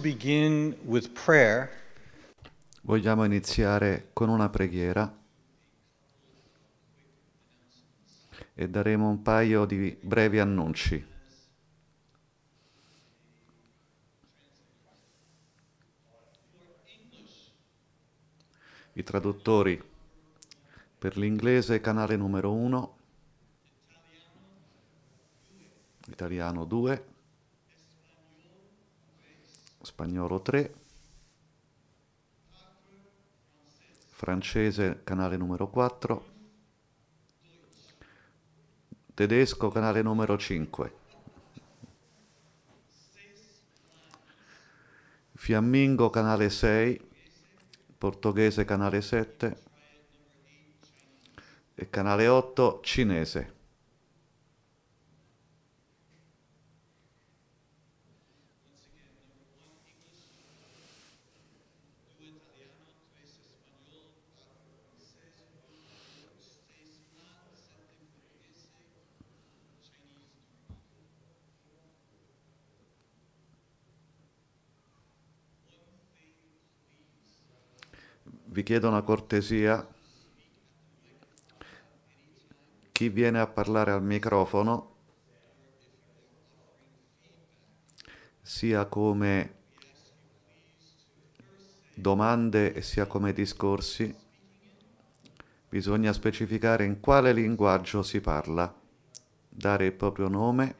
begin with prayer. Vogliamo iniziare con una preghiera e daremo un paio di brevi annunci. I traduttori per l'inglese canale numero 1 italiano 2, spagnolo 3, francese canale numero 4, tedesco canale numero 5. Fiammingo canale 6, portoghese canale 7 e canale 8 cinese. vi chiedo una cortesia. Chi viene a parlare al microfono sia come domande sia come discorsi, bisogna specificare in quale linguaggio si parla, dare il proprio nome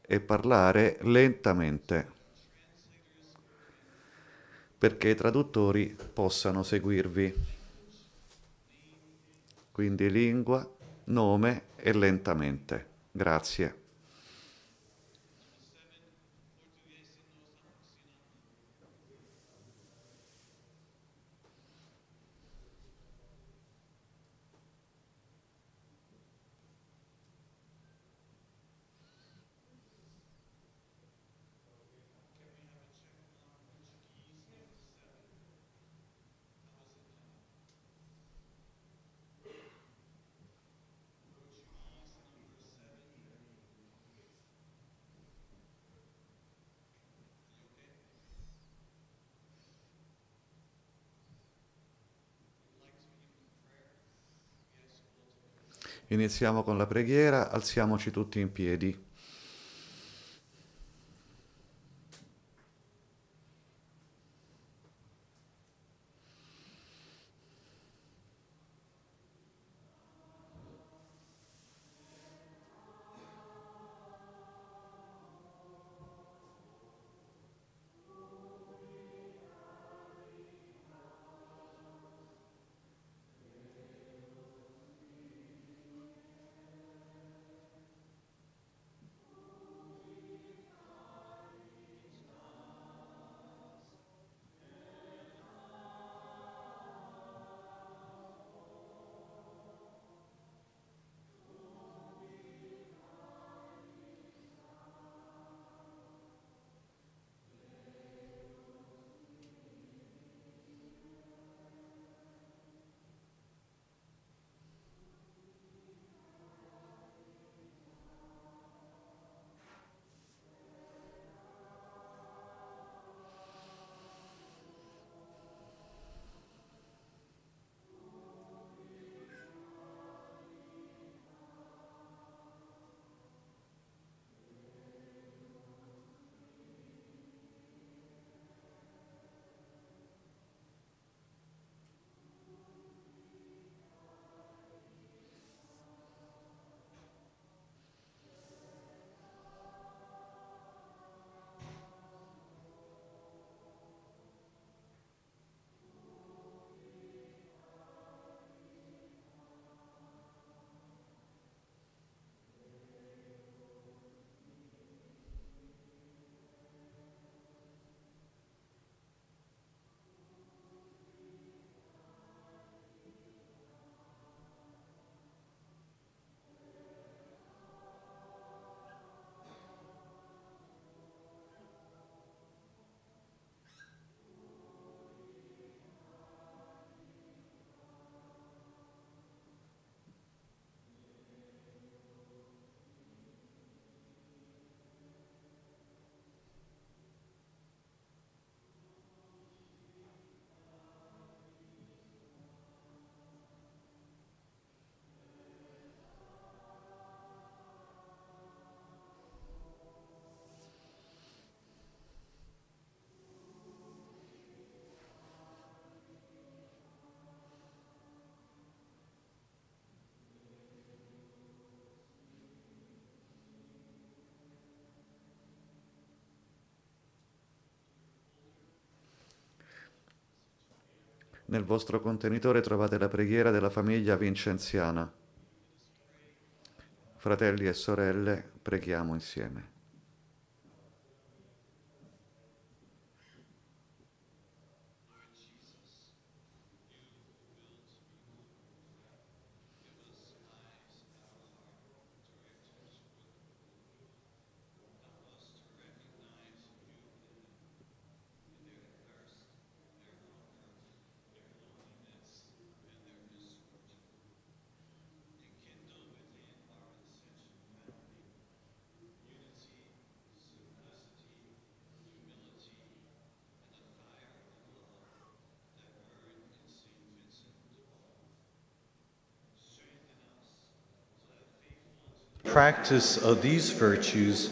e parlare lentamente perché i traduttori possano seguirvi. Quindi lingua, nome e lentamente. Grazie. Iniziamo con la preghiera, alziamoci tutti in piedi. Nel vostro contenitore trovate la preghiera della famiglia vincenziana. Fratelli e sorelle, preghiamo insieme. practice of these virtues,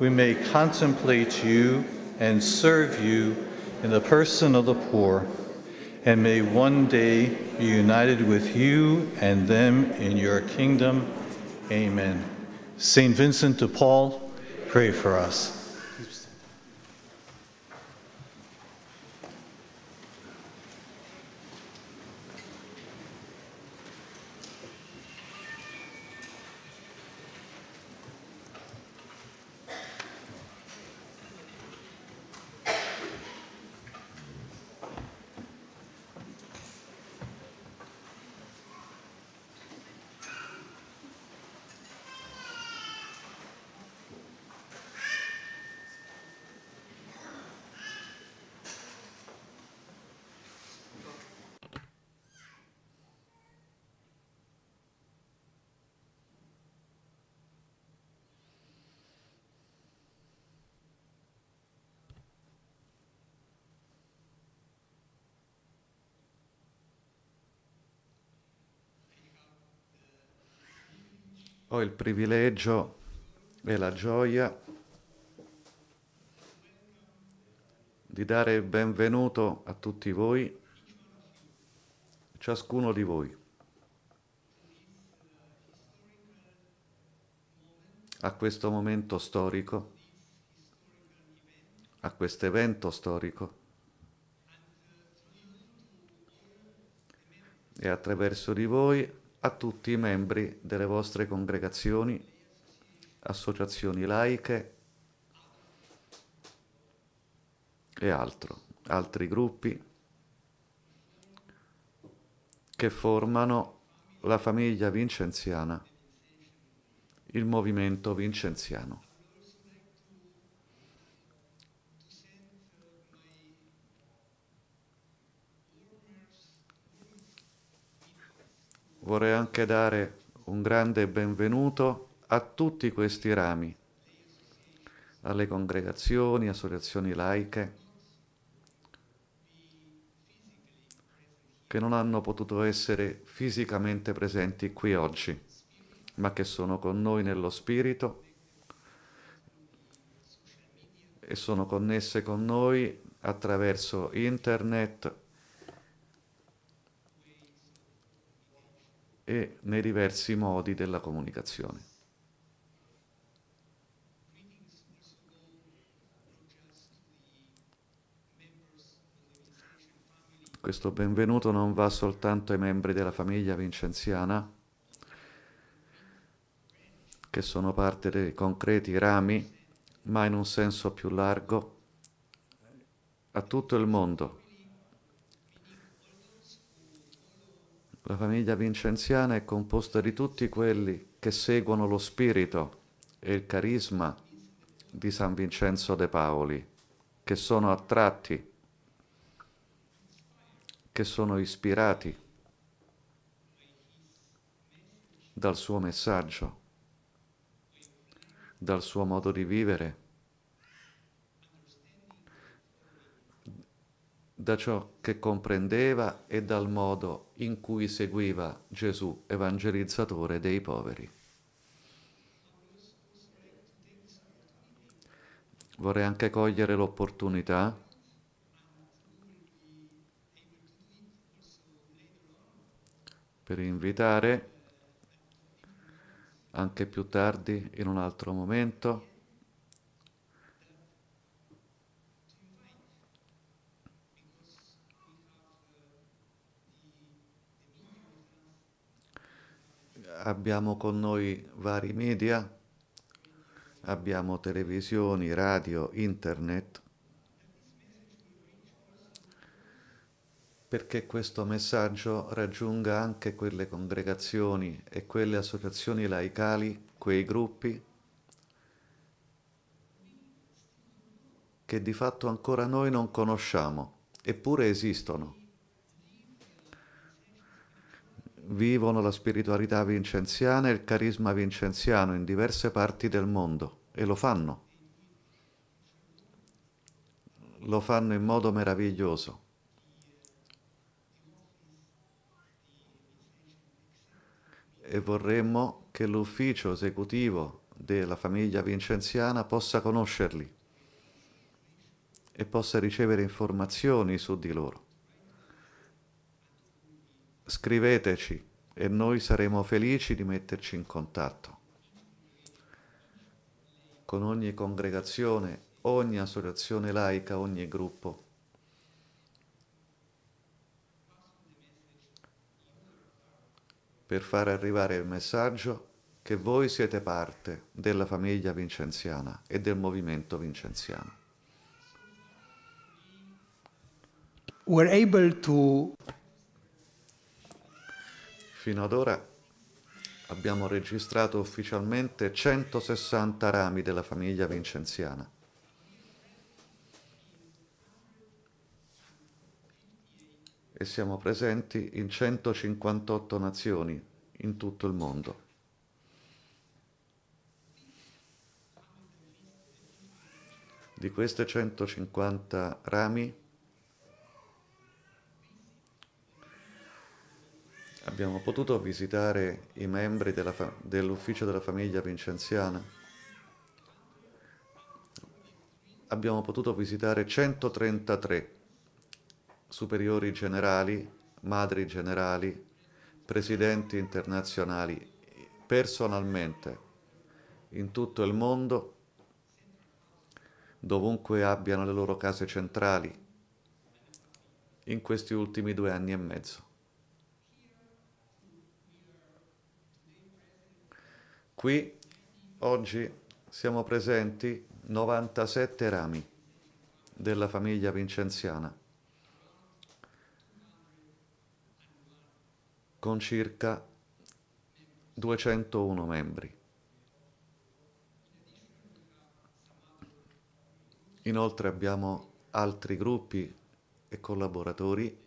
we may contemplate you and serve you in the person of the poor, and may one day be united with you and them in your kingdom. Amen. St. Vincent de Paul, pray for us. ho il privilegio e la gioia di dare il benvenuto a tutti voi, ciascuno di voi, a questo momento storico, a questo evento storico e attraverso di voi a tutti i membri delle vostre congregazioni, associazioni laiche e altro, altri gruppi che formano la famiglia vincenziana, il movimento vincenziano. vorrei anche dare un grande benvenuto a tutti questi rami, alle congregazioni, associazioni laiche, che non hanno potuto essere fisicamente presenti qui oggi, ma che sono con noi nello spirito e sono connesse con noi attraverso internet e nei diversi modi della comunicazione. Questo benvenuto non va soltanto ai membri della famiglia vincenziana, che sono parte dei concreti rami, ma in un senso più largo, a tutto il mondo La famiglia vincenziana è composta di tutti quelli che seguono lo spirito e il carisma di San Vincenzo de Paoli, che sono attratti, che sono ispirati dal suo messaggio, dal suo modo di vivere da ciò che comprendeva e dal modo in cui seguiva Gesù, evangelizzatore dei poveri. Vorrei anche cogliere l'opportunità per invitare anche più tardi, in un altro momento, abbiamo con noi vari media, abbiamo televisioni, radio, internet, perché questo messaggio raggiunga anche quelle congregazioni e quelle associazioni laicali, quei gruppi che di fatto ancora noi non conosciamo, eppure esistono. vivono la spiritualità vincenziana e il carisma vincenziano in diverse parti del mondo e lo fanno. Lo fanno in modo meraviglioso. E vorremmo che l'ufficio esecutivo della famiglia vincenziana possa conoscerli e possa ricevere informazioni su di loro scriveteci e noi saremo felici di metterci in contatto con ogni congregazione, ogni associazione laica, ogni gruppo. per far arrivare il messaggio che voi siete parte della famiglia vincenziana e del movimento vincenziano. We're able to fino ad ora abbiamo registrato ufficialmente 160 rami della famiglia vincenziana. E siamo presenti in 158 nazioni in tutto il mondo. Di queste 150 rami abbiamo potuto visitare i membri della fa- dell'ufficio della famiglia vincenziana. Abbiamo potuto visitare 133 superiori generali, madri generali, presidenti internazionali personalmente in tutto il mondo, dovunque abbiano le loro case centrali in questi ultimi due anni e mezzo. Qui oggi siamo presenti 97 rami della famiglia vincenziana, con circa 201 membri. Inoltre abbiamo altri gruppi e collaboratori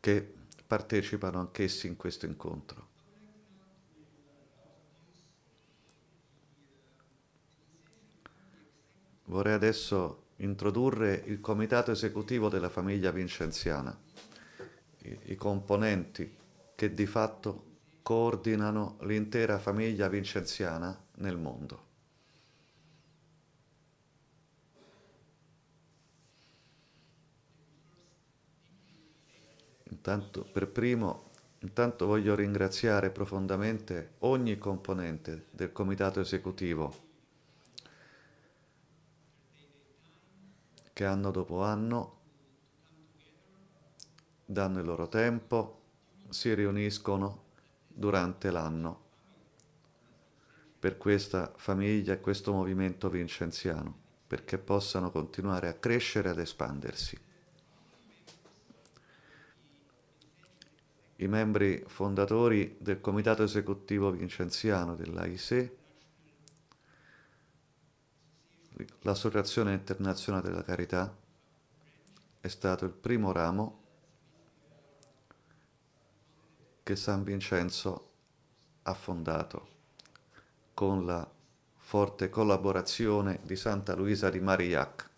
che partecipano anch'essi in questo incontro. Vorrei adesso introdurre il comitato esecutivo della famiglia vincenziana, i, i componenti che di fatto coordinano l'intera famiglia vincenziana nel mondo. Intanto, per primo, intanto voglio ringraziare profondamente ogni componente del comitato esecutivo che anno dopo anno danno il loro tempo, si riuniscono durante l'anno per questa famiglia e questo movimento vincenziano, perché possano continuare a crescere ed espandersi. i membri fondatori del comitato esecutivo vincenziano dell'AISE, l'Associazione Internazionale della Carità, è stato il primo ramo che San Vincenzo ha fondato con la forte collaborazione di Santa Luisa di Marillac.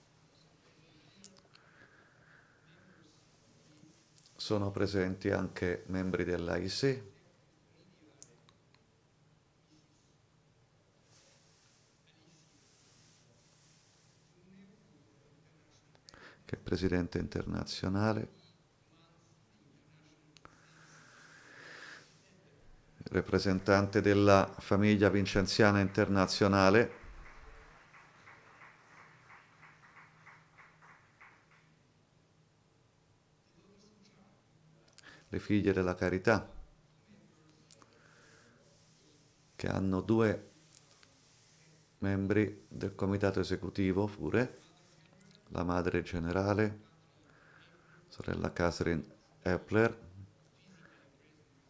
sono presenti anche membri dell'AIC, che è presidente internazionale, rappresentante della famiglia vincenziana internazionale, le figlie della carità, che hanno due membri del comitato esecutivo pure, la madre generale, sorella Catherine Epler,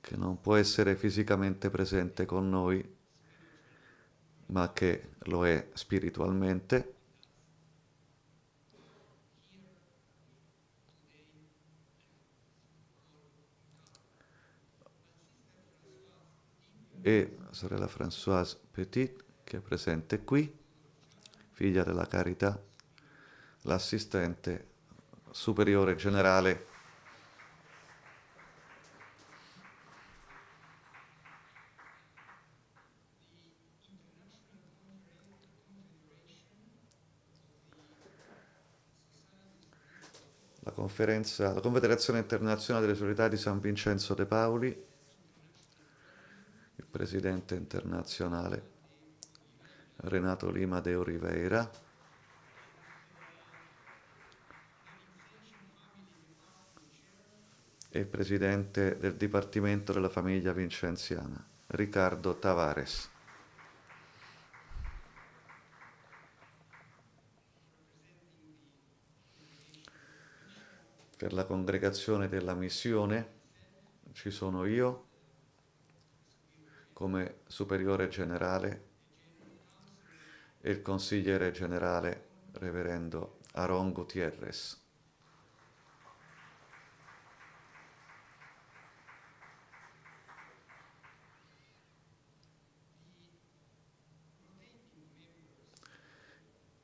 che non può essere fisicamente presente con noi, ma che lo è spiritualmente, e la sorella Françoise Petit, che è presente qui, figlia della Carità, l'assistente superiore generale. La, Confederazione Internazionale delle Società di San Vincenzo de Paoli presidente internazionale Renato Lima de Oliveira, e presidente del Dipartimento della Famiglia Vincenziana, Riccardo Tavares. Per la congregazione della missione ci sono io, come superiore generale e il consigliere generale reverendo Aaron Gutierrez.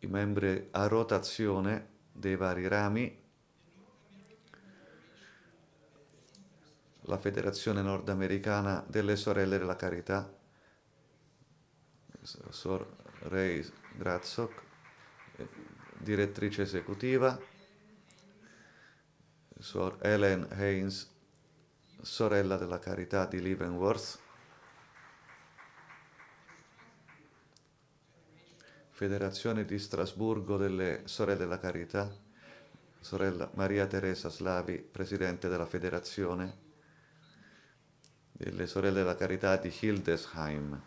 I membri a rotazione dei vari rami la Federazione Nordamericana delle Sorelle della Carità, Sor Ray Grazok, eh, direttrice esecutiva, Sor Helen Haynes, sorella della Carità di Leavenworth, Federazione di Strasburgo delle Sorelle della Carità, sorella Maria Teresa Slavi, presidente della federazione, le sorelle della carità di Hildesheim,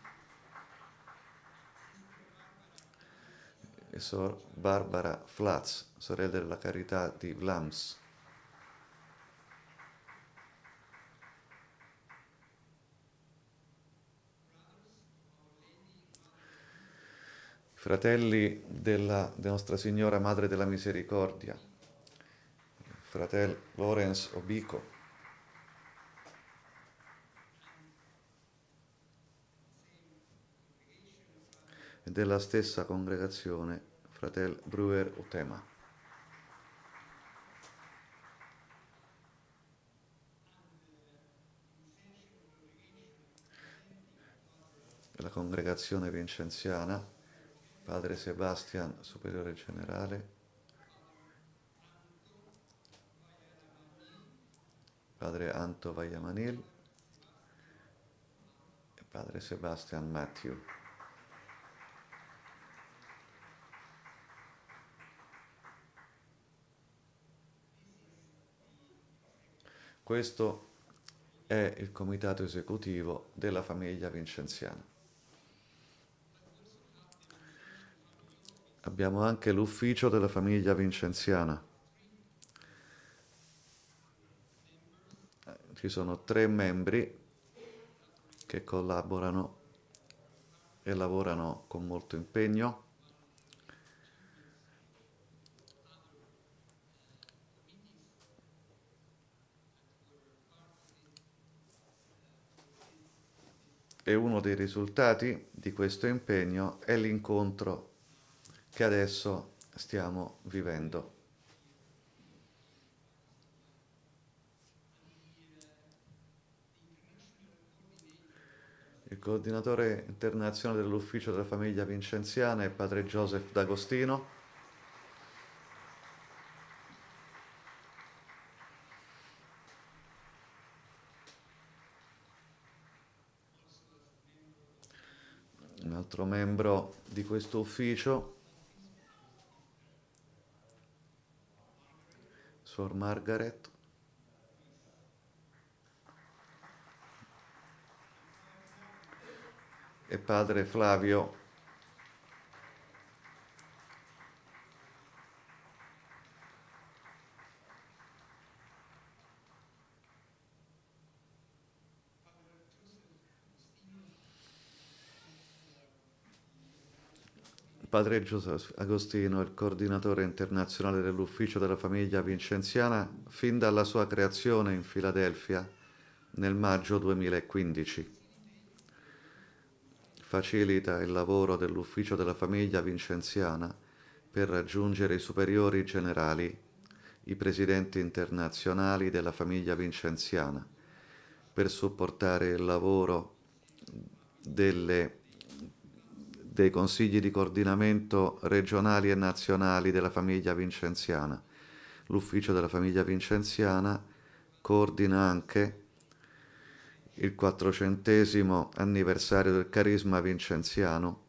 e Sor Barbara Flatz, sorelle della carità di Vlams. fratelli della Nostra Signora Madre della Misericordia, fratel Lorenz Obico, e della stessa congregazione, fratel Brewer Utema. La congregazione vincenziana, padre Sebastian, superiore generale, padre Anto Vagliamanil e padre Sebastian Matthew. Questo è il comitato esecutivo della famiglia vincenziana. Abbiamo anche l'ufficio della famiglia vincenziana. Ci sono tre membri che collaborano e lavorano con molto impegno. e uno dei risultati di questo impegno è l'incontro che adesso stiamo vivendo. Il coordinatore internazionale dell'ufficio della famiglia vincenziana è padre Joseph D'Agostino altro membro di questo ufficio, Suor Margaret. e padre Flavio Padre Giuseppe Agostino, il coordinatore internazionale dell'ufficio della famiglia vincenziana, fin dalla sua creazione in Filadelfia nel maggio 2015. Facilita il lavoro dell'ufficio della famiglia vincenziana per raggiungere i superiori generali, i presidenti internazionali della famiglia vincenziana, per supportare il lavoro delle dei consigli di coordinamento regionali e nazionali della famiglia vincenziana. L'ufficio della famiglia vincenziana coordina anche il quattrocentesimo anniversario del carisma vincenziano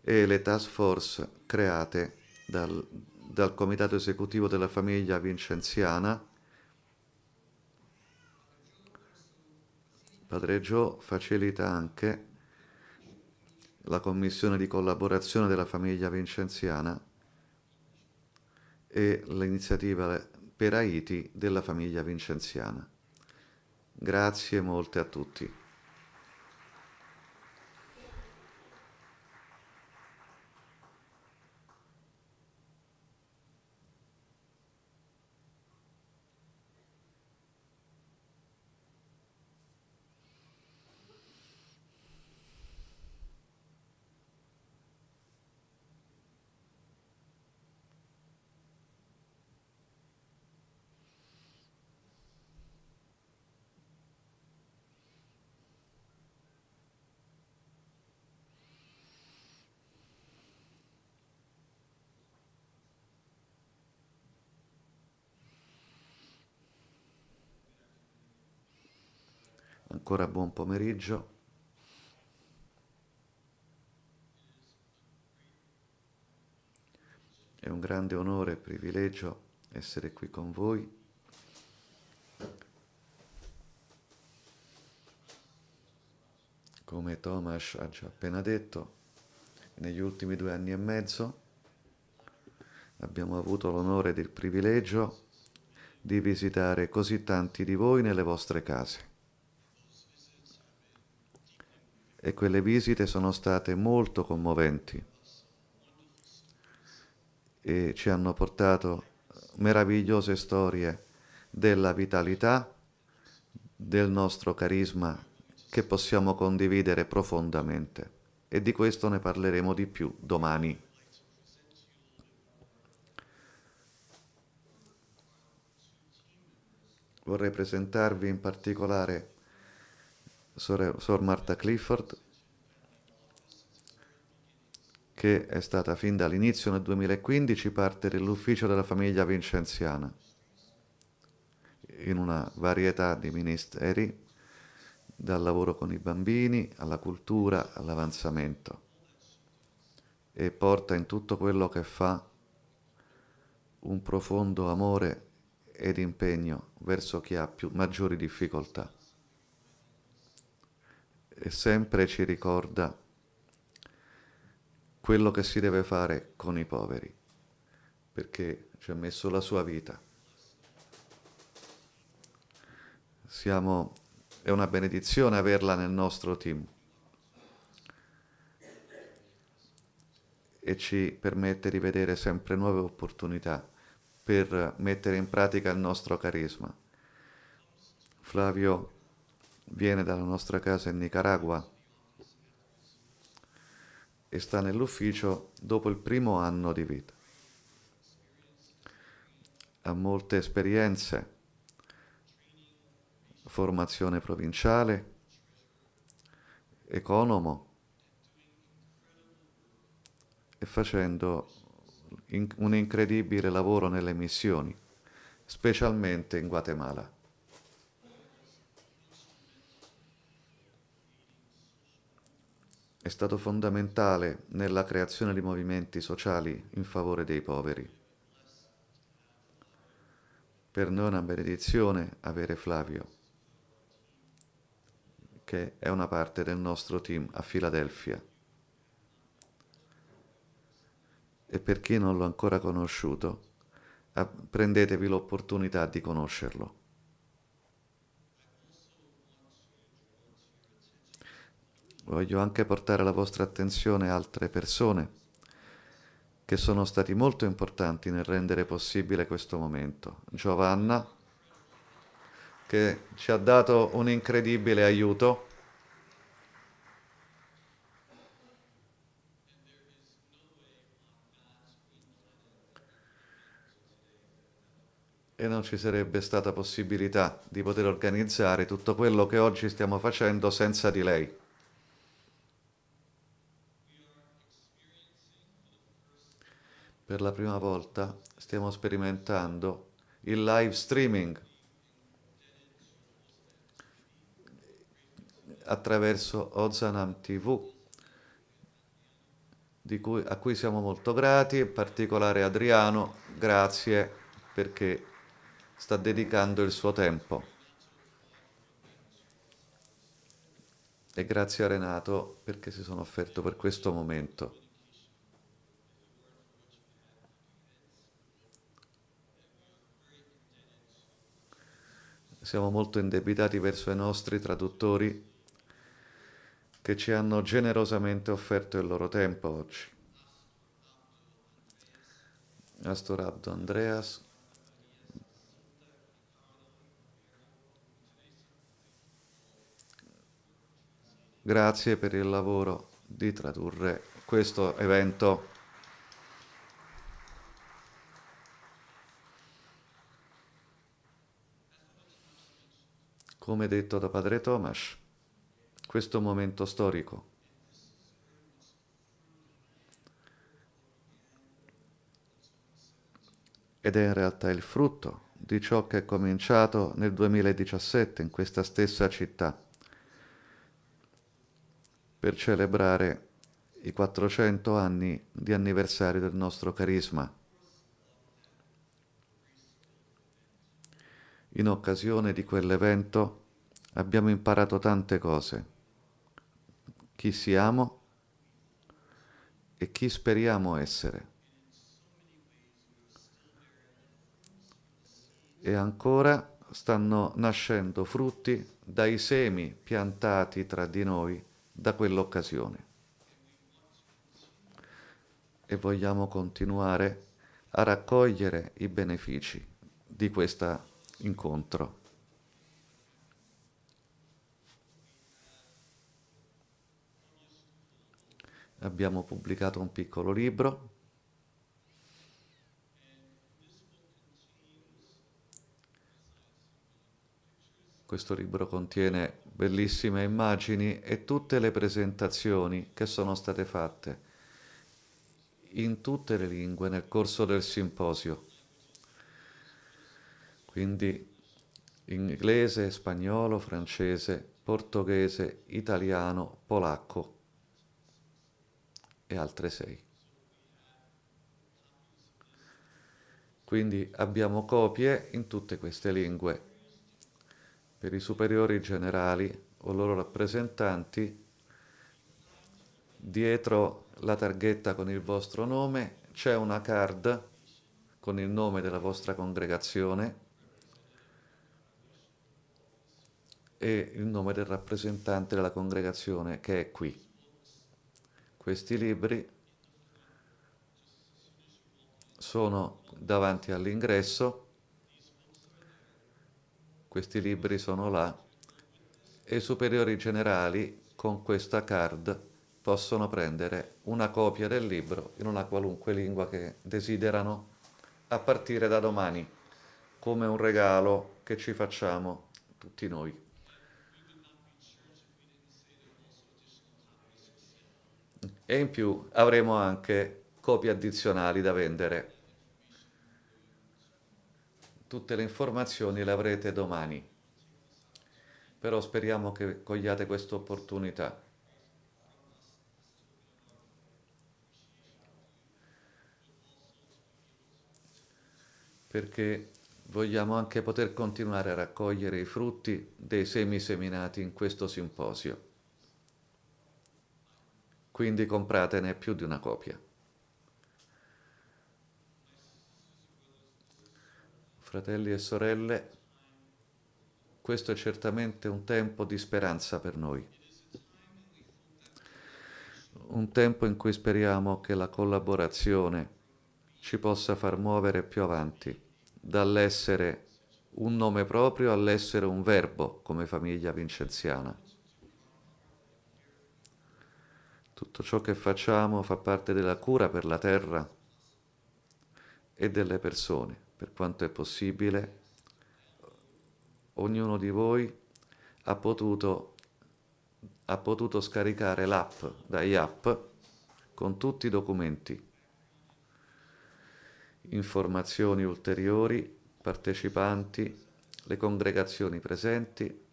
e le task force create dal, dal comitato esecutivo della famiglia vincenziana. Padre Gio facilita anche la Commissione di collaborazione della famiglia vincenziana e l'iniziativa per Haiti della famiglia vincenziana. Grazie molte a tutti. ancora buon pomeriggio. È un grande onore e privilegio essere qui con voi. Come Tomas ha già appena detto, negli ultimi due anni e mezzo abbiamo avuto l'onore ed il privilegio di visitare così tanti di voi nelle vostre case. e quelle visite sono state molto commoventi e ci hanno portato meravigliose storie della vitalità, del nostro carisma che possiamo condividere profondamente e di questo ne parleremo di più domani. Vorrei presentarvi in particolare Sor Martha Clifford, che è stata fin dall'inizio nel 2015 parte dell'ufficio della famiglia vincenziana, in una varietà di ministeri, dal lavoro con i bambini alla cultura all'avanzamento, e porta in tutto quello che fa un profondo amore ed impegno verso chi ha più, maggiori difficoltà e sempre ci ricorda quello che si deve fare con i poveri, perché ci ha messo la sua vita. Siamo, è una benedizione averla nel nostro team e ci permette di vedere sempre nuove opportunità per mettere in pratica il nostro carisma. Flavio viene dalla nostra casa in Nicaragua e sta nell'ufficio dopo il primo anno di vita. Ha molte esperienze, formazione provinciale, economo e facendo un incredibile lavoro nelle missioni, specialmente in Guatemala. è stato fondamentale nella creazione di movimenti sociali in favore dei poveri. Per noi è una benedizione avere Flavio, che è una parte del nostro team a Filadelfia. E per chi non l'ha ancora conosciuto, prendetevi l'opportunità di conoscerlo. voglio anche portare alla vostra attenzione altre persone che sono stati molto importanti nel rendere possibile questo momento. Giovanna, che ci ha dato un incredibile aiuto. e non ci sarebbe stata possibilità di poter organizzare tutto quello che oggi stiamo facendo senza di lei. per la prima volta stiamo sperimentando il live streaming attraverso Ozanam TV, cui, a cui siamo molto grati, in particolare Adriano, grazie perché sta dedicando il suo tempo. E grazie a Renato perché si sono offerto per questo momento. siamo molto indebitati verso i nostri traduttori che ci hanno generosamente offerto il loro tempo oggi. Astor Abdo Andreas. Grazie per il lavoro di tradurre questo evento come detto da padre Tomasz, questo momento storico. Ed è in realtà il frutto di ciò che è cominciato nel 2017 in questa stessa città per celebrare i 400 anni di anniversario del nostro carisma. in occasione di quell'evento abbiamo imparato tante cose, chi siamo e chi speriamo essere. E ancora stanno nascendo frutti dai semi piantati tra di noi da quell'occasione. E vogliamo continuare a raccogliere i benefici di questa occasione incontro. Abbiamo pubblicato un piccolo libro Questo libro contiene bellissime immagini e tutte le presentazioni che sono state fatte in tutte le lingue nel corso del simposio quindi inglese, spagnolo, francese, portoghese, italiano, polacco e altre sei. Quindi abbiamo copie in tutte queste lingue. Per i superiori generali o loro rappresentanti, dietro la targhetta con il vostro nome c'è una card con il nome della vostra congregazione e il nome del rappresentante della congregazione che è qui. Questi libri sono davanti all'ingresso, questi libri sono là e i superiori generali con questa card possono prendere una copia del libro in una qualunque lingua che desiderano a partire da domani come un regalo che ci facciamo tutti noi. e in più avremo anche copie addizionali da vendere. Tutte le informazioni le avrete domani, però speriamo che cogliate questa opportunità. perché vogliamo anche poter continuare a raccogliere i frutti dei semi seminati in questo simposio quindi compratene più di una copia. Fratelli e sorelle, questo è certamente un tempo di speranza per noi, un tempo in cui speriamo che la collaborazione ci possa far muovere più avanti, dall'essere un nome proprio all'essere un verbo come famiglia vincenziana. Tutto ciò che facciamo fa parte della cura per la terra e delle persone, per quanto è possibile. Ognuno di voi ha potuto, ha potuto scaricare l'app dai app con tutti i documenti, informazioni ulteriori, partecipanti, le congregazioni presenti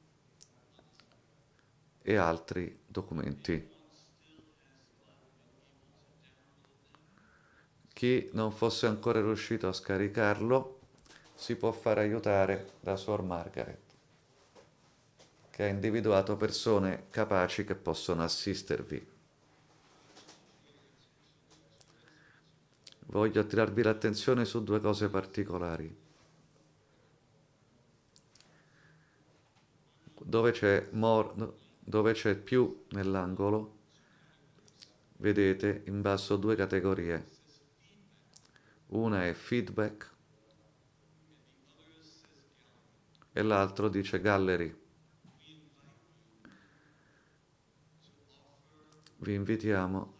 e altri documenti. Chi non fosse ancora riuscito a scaricarlo si può fare aiutare da Suor Margaret, che ha individuato persone capaci che possono assistervi. Voglio attirarvi l'attenzione su due cose particolari. Dove c'è, mor- dove c'è più nell'angolo, vedete in basso due categorie una è feedback e l'altro dice gallery. Vi invitiamo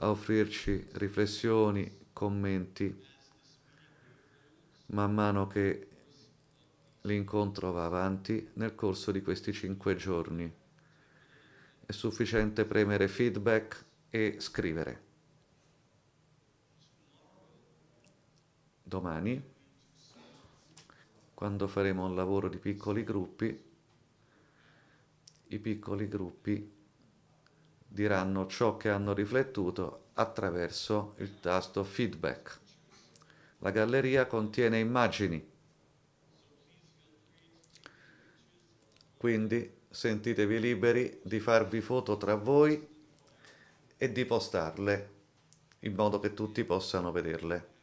a offrirci riflessioni, commenti, man mano che l'incontro va avanti nel corso di questi cinque giorni. È sufficiente premere feedback e scrivere. domani, quando faremo un lavoro di piccoli gruppi, i piccoli gruppi diranno ciò che hanno riflettuto attraverso il tasto feedback. La galleria contiene immagini, quindi sentitevi liberi di farvi foto tra voi e di postarle in modo che tutti possano vederle.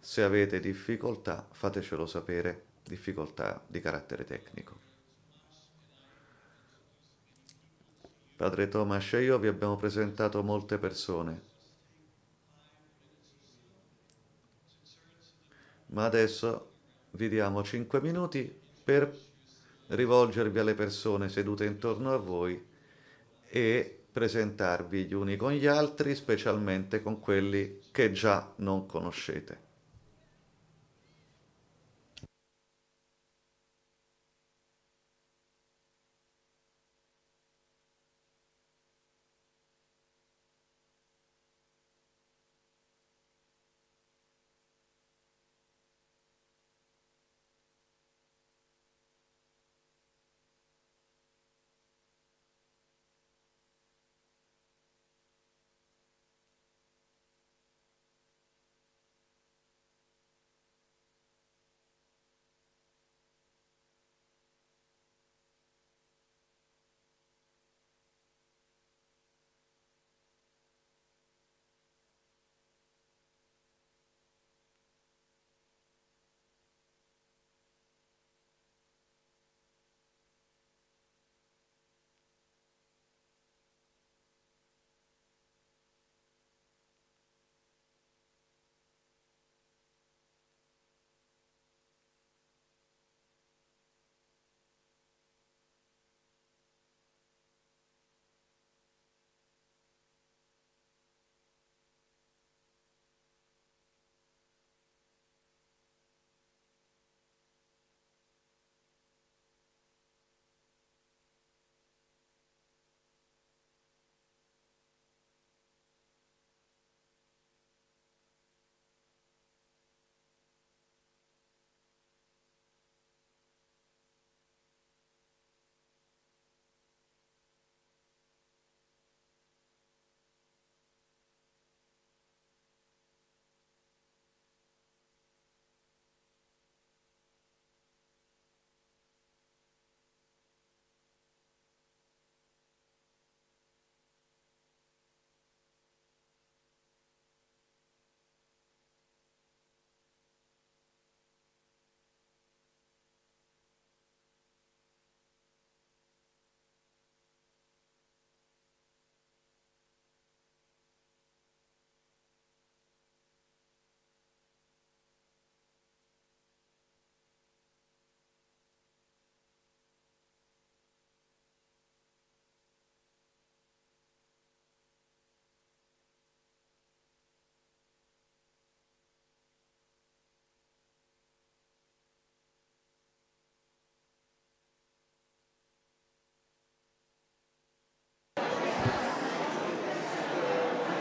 Se avete difficoltà fatecelo sapere, difficoltà di carattere tecnico. Padre Tomas e io vi abbiamo presentato molte persone, ma adesso vi diamo 5 minuti per rivolgervi alle persone sedute intorno a voi e presentarvi gli uni con gli altri, specialmente con quelli che già non conoscete.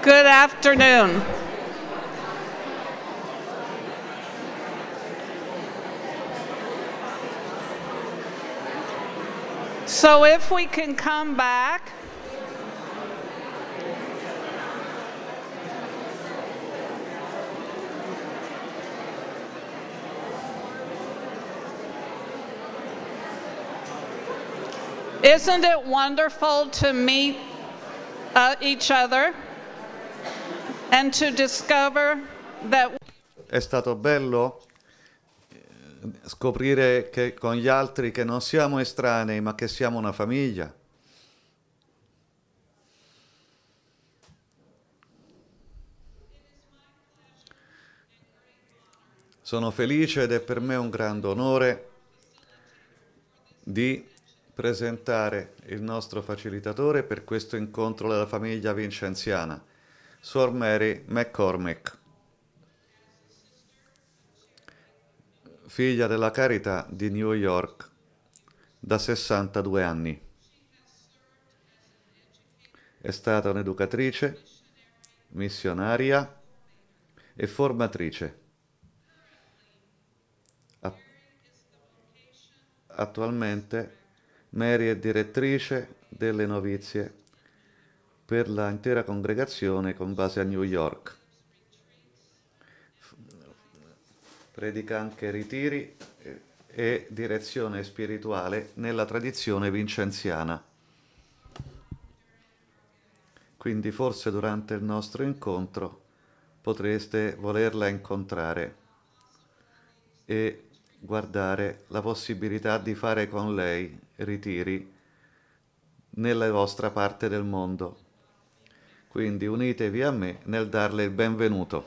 Good afternoon. So if we can come back. Isn't it wonderful to meet uh, each other? That... È stato bello eh, scoprire che con gli altri che non siamo estranei, ma che siamo una famiglia. Sono felice ed è per me un grande onore di presentare il nostro facilitatore per questo incontro della famiglia vincenziana. Suor Mary McCormick, figlia della Carità di New York, da 62 anni. È stata un'educatrice, missionaria e formatrice. Attualmente Mary è direttrice delle novizie per l'intera congregazione con base a New York. Predica anche ritiri e direzione spirituale nella tradizione vincenziana. Quindi forse durante il nostro incontro potreste volerla incontrare e guardare la possibilità di fare con lei ritiri nella vostra parte del mondo. Quindi unitevi a me nel darle il benvenuto.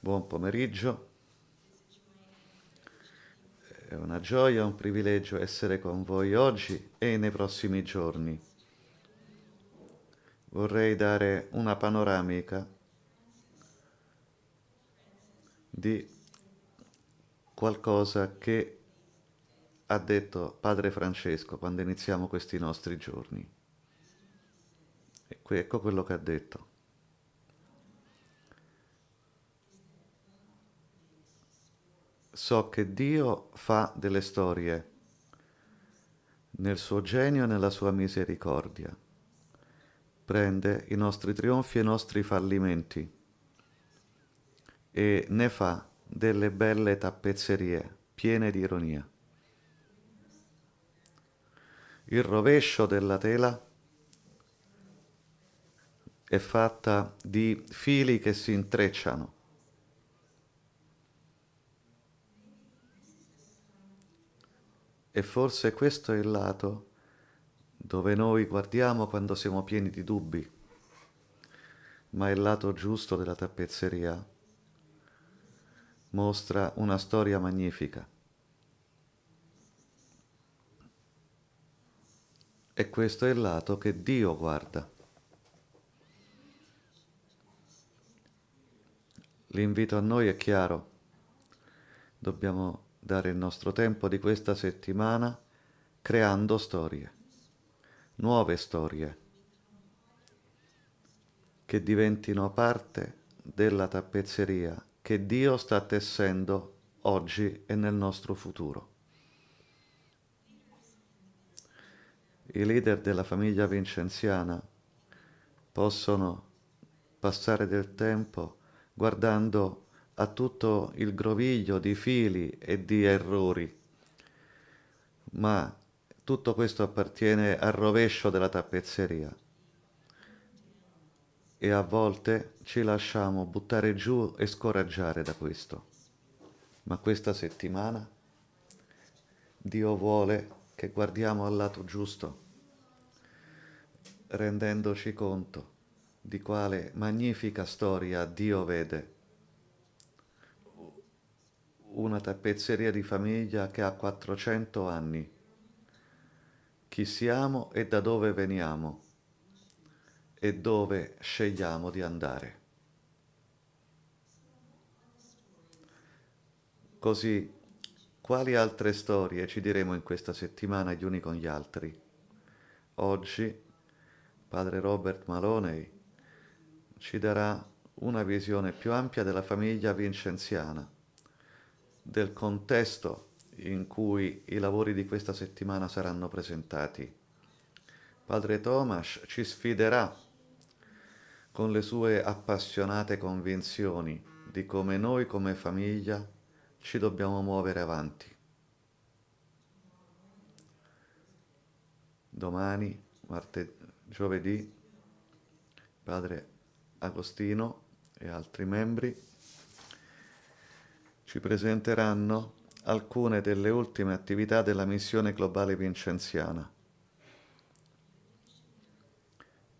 Buon pomeriggio. È una gioia, un privilegio essere con voi oggi e nei prossimi giorni. Vorrei dare una panoramica di qualcosa che ha detto Padre Francesco quando iniziamo questi nostri giorni. E qui ecco quello che ha detto. So che Dio fa delle storie nel suo genio e nella sua misericordia. Prende i nostri trionfi e i nostri fallimenti e ne fa delle belle tappezzerie piene di ironia. Il rovescio della tela è fatta di fili che si intrecciano. E forse questo è il lato dove noi guardiamo quando siamo pieni di dubbi, ma è il lato giusto della tappezzeria mostra una storia magnifica. E questo è il lato che Dio guarda. L'invito a noi è chiaro. Dobbiamo dare il nostro tempo di questa settimana creando storie, nuove storie, che diventino parte della tappezzeria che Dio sta tessendo oggi e nel nostro futuro. I leader della famiglia vincenziana possono passare del tempo guardando a tutto il groviglio di fili e di errori, ma tutto questo appartiene al rovescio della tappezzeria e a volte ci lasciamo buttare giù e scoraggiare da questo. Ma questa settimana Dio vuole che guardiamo al lato giusto, rendendoci conto di quale magnifica storia Dio vede. Una tappezzeria di famiglia che ha 400 anni. Chi siamo e da dove veniamo? e dove scegliamo di andare. Così, quali altre storie ci diremo in questa settimana gli uni con gli altri? Oggi, padre Robert Maloney ci darà una visione più ampia della famiglia vincenziana, del contesto in cui i lavori di questa settimana saranno presentati. Padre Tomas ci sfiderà con le sue appassionate convinzioni di come noi come famiglia ci dobbiamo muovere avanti. Domani, martedì, giovedì, padre Agostino e altri membri ci presenteranno alcune delle ultime attività della missione globale vincenziana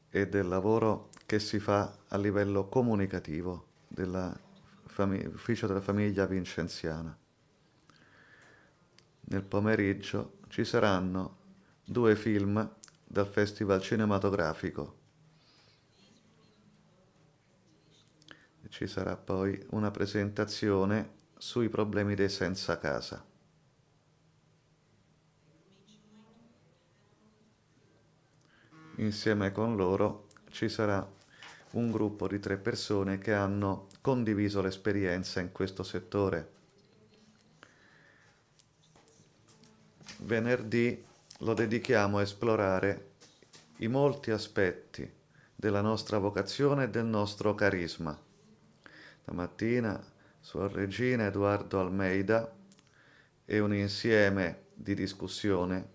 e del lavoro che si fa a livello comunicativo dell'ufficio della famiglia vincenziana. Nel pomeriggio ci saranno due film dal Festival Cinematografico. Ci sarà poi una presentazione sui problemi dei senza casa. Insieme con loro ci sarà un gruppo di tre persone che hanno condiviso l'esperienza in questo settore. Venerdì lo dedichiamo a esplorare i molti aspetti della nostra vocazione e del nostro carisma. Stamattina Suor Regina Edoardo Almeida e un insieme di discussione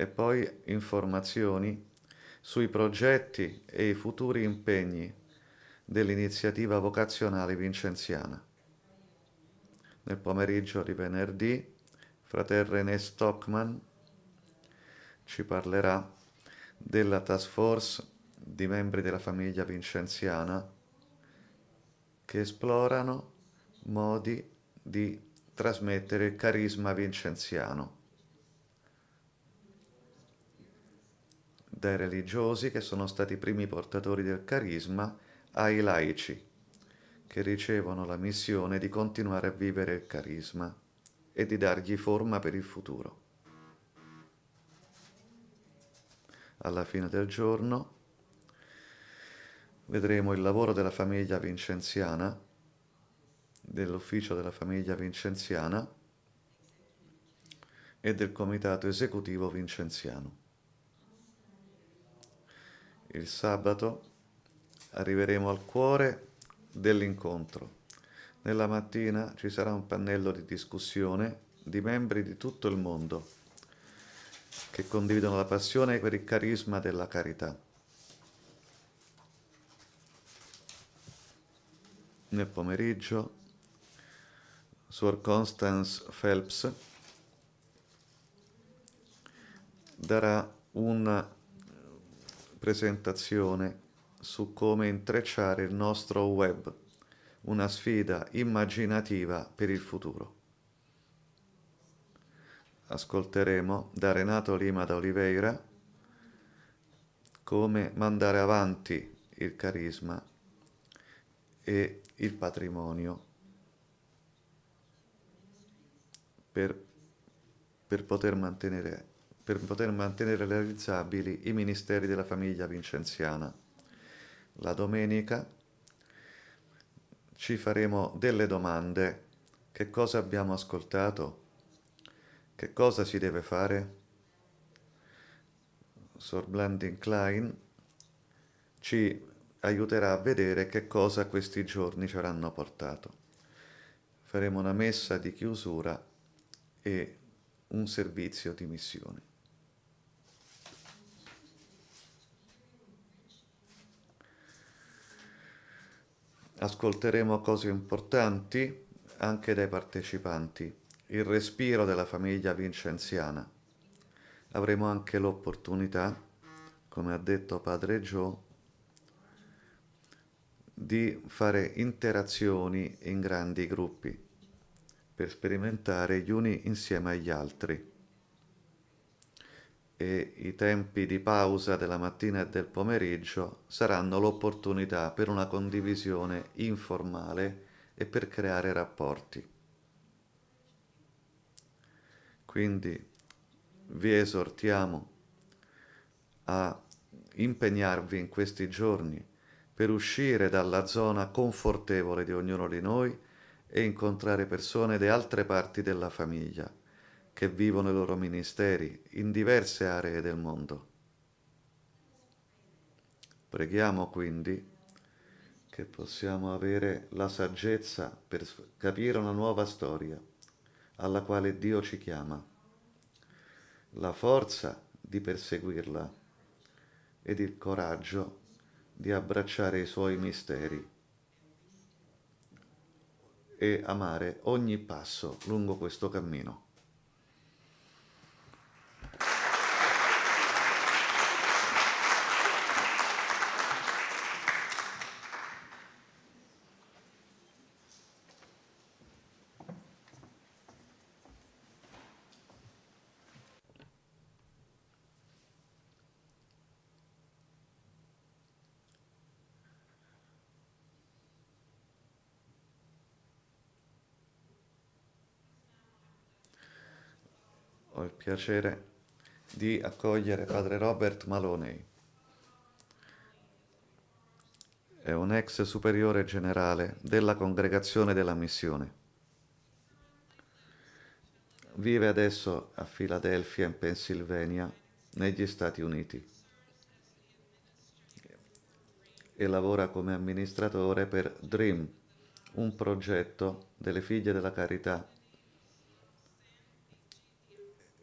e poi informazioni sui progetti e i futuri impegni dell'iniziativa vocazionale vincenziana. Nel pomeriggio di venerdì, frater René Stockman ci parlerà della task force di membri della famiglia vincenziana che esplorano modi di trasmettere il carisma vincenziano. dai religiosi che sono stati i primi portatori del carisma ai laici che ricevono la missione di continuare a vivere il carisma e di dargli forma per il futuro. Alla fine del giorno vedremo il lavoro della famiglia vincenziana, dell'ufficio della famiglia vincenziana e del comitato esecutivo vincenziano il sabato arriveremo al cuore dell'incontro. Nella mattina ci sarà un pannello di discussione di membri di tutto il mondo che condividono la passione per il carisma della carità. Nel pomeriggio, Suor Constance Phelps darà un presentazione su come intrecciare il nostro web, una sfida immaginativa per il futuro. Ascolteremo da Renato Lima da Oliveira come mandare avanti il carisma e il patrimonio per, per poter mantenere per poter mantenere realizzabili i ministeri della famiglia vincenziana. La domenica ci faremo delle domande. Che cosa abbiamo ascoltato? Che cosa si deve fare? Sor Blandin Klein ci aiuterà a vedere che cosa questi giorni ci avranno portato. Faremo una messa di chiusura e un servizio di missione. ascolteremo cose importanti anche dai partecipanti, il respiro della famiglia vincenziana. Avremo anche l'opportunità, come ha detto padre Gio, di fare interazioni in grandi gruppi per sperimentare gli uni insieme agli altri e i tempi di pausa della mattina e del pomeriggio saranno l'opportunità per una condivisione informale e per creare rapporti. Quindi vi esortiamo a impegnarvi in questi giorni per uscire dalla zona confortevole di ognuno di noi e incontrare persone di altre parti della famiglia che vivono i loro ministeri in diverse aree del mondo. Preghiamo quindi che possiamo avere la saggezza per capire una nuova storia alla quale Dio ci chiama, la forza di perseguirla ed il coraggio di abbracciare i suoi misteri e amare ogni passo lungo questo cammino. piacere di accogliere padre Robert Maloney. È un ex superiore generale della Congregazione della Missione. Vive adesso a Filadelfia, in Pennsylvania, negli Stati Uniti e lavora come amministratore per Dream, un progetto delle figlie della carità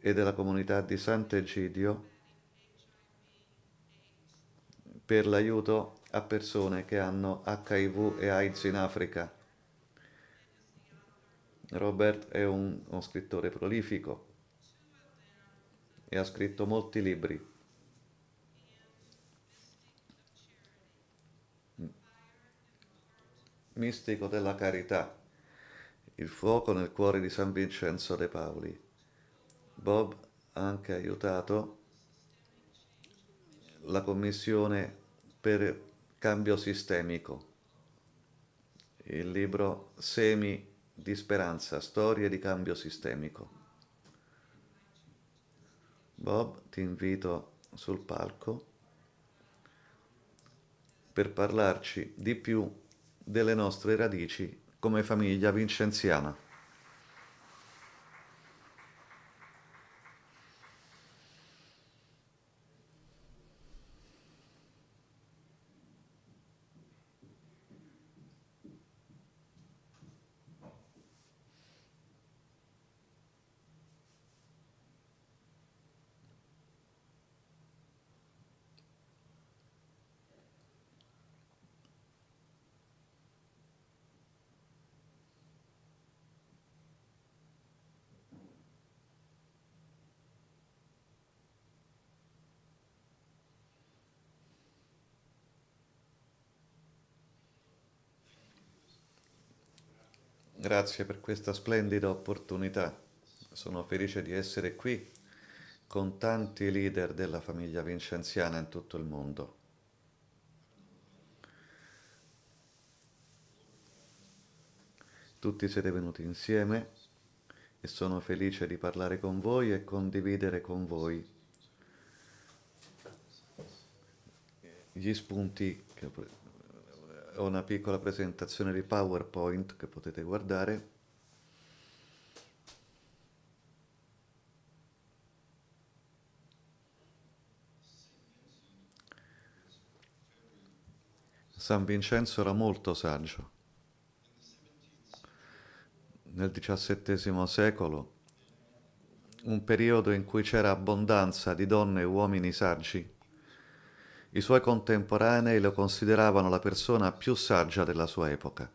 e della comunità di Sant'Egidio per l'aiuto a persone che hanno HIV e AIDS in Africa. Robert è un, uno scrittore prolifico e ha scritto molti libri. Mistico della carità, il fuoco nel cuore di San Vincenzo de Paoli. Bob ha anche aiutato la Commissione per Cambio Sistemico, il libro Semi di Speranza, Storie di Cambio Sistemico. Bob, ti invito sul palco per parlarci di più delle nostre radici come famiglia vincenziana. Grazie per questa splendida opportunità. Sono felice di essere qui con tanti leader della famiglia vincenziana in tutto il mondo. Tutti siete venuti insieme e sono felice di parlare con voi e condividere con voi gli spunti che ho preso ho una piccola presentazione di PowerPoint che potete guardare. San Vincenzo era molto saggio. Nel XVII secolo, un periodo in cui c'era abbondanza di donne e uomini saggi, i suoi contemporanei lo consideravano la persona più saggia della sua epoca.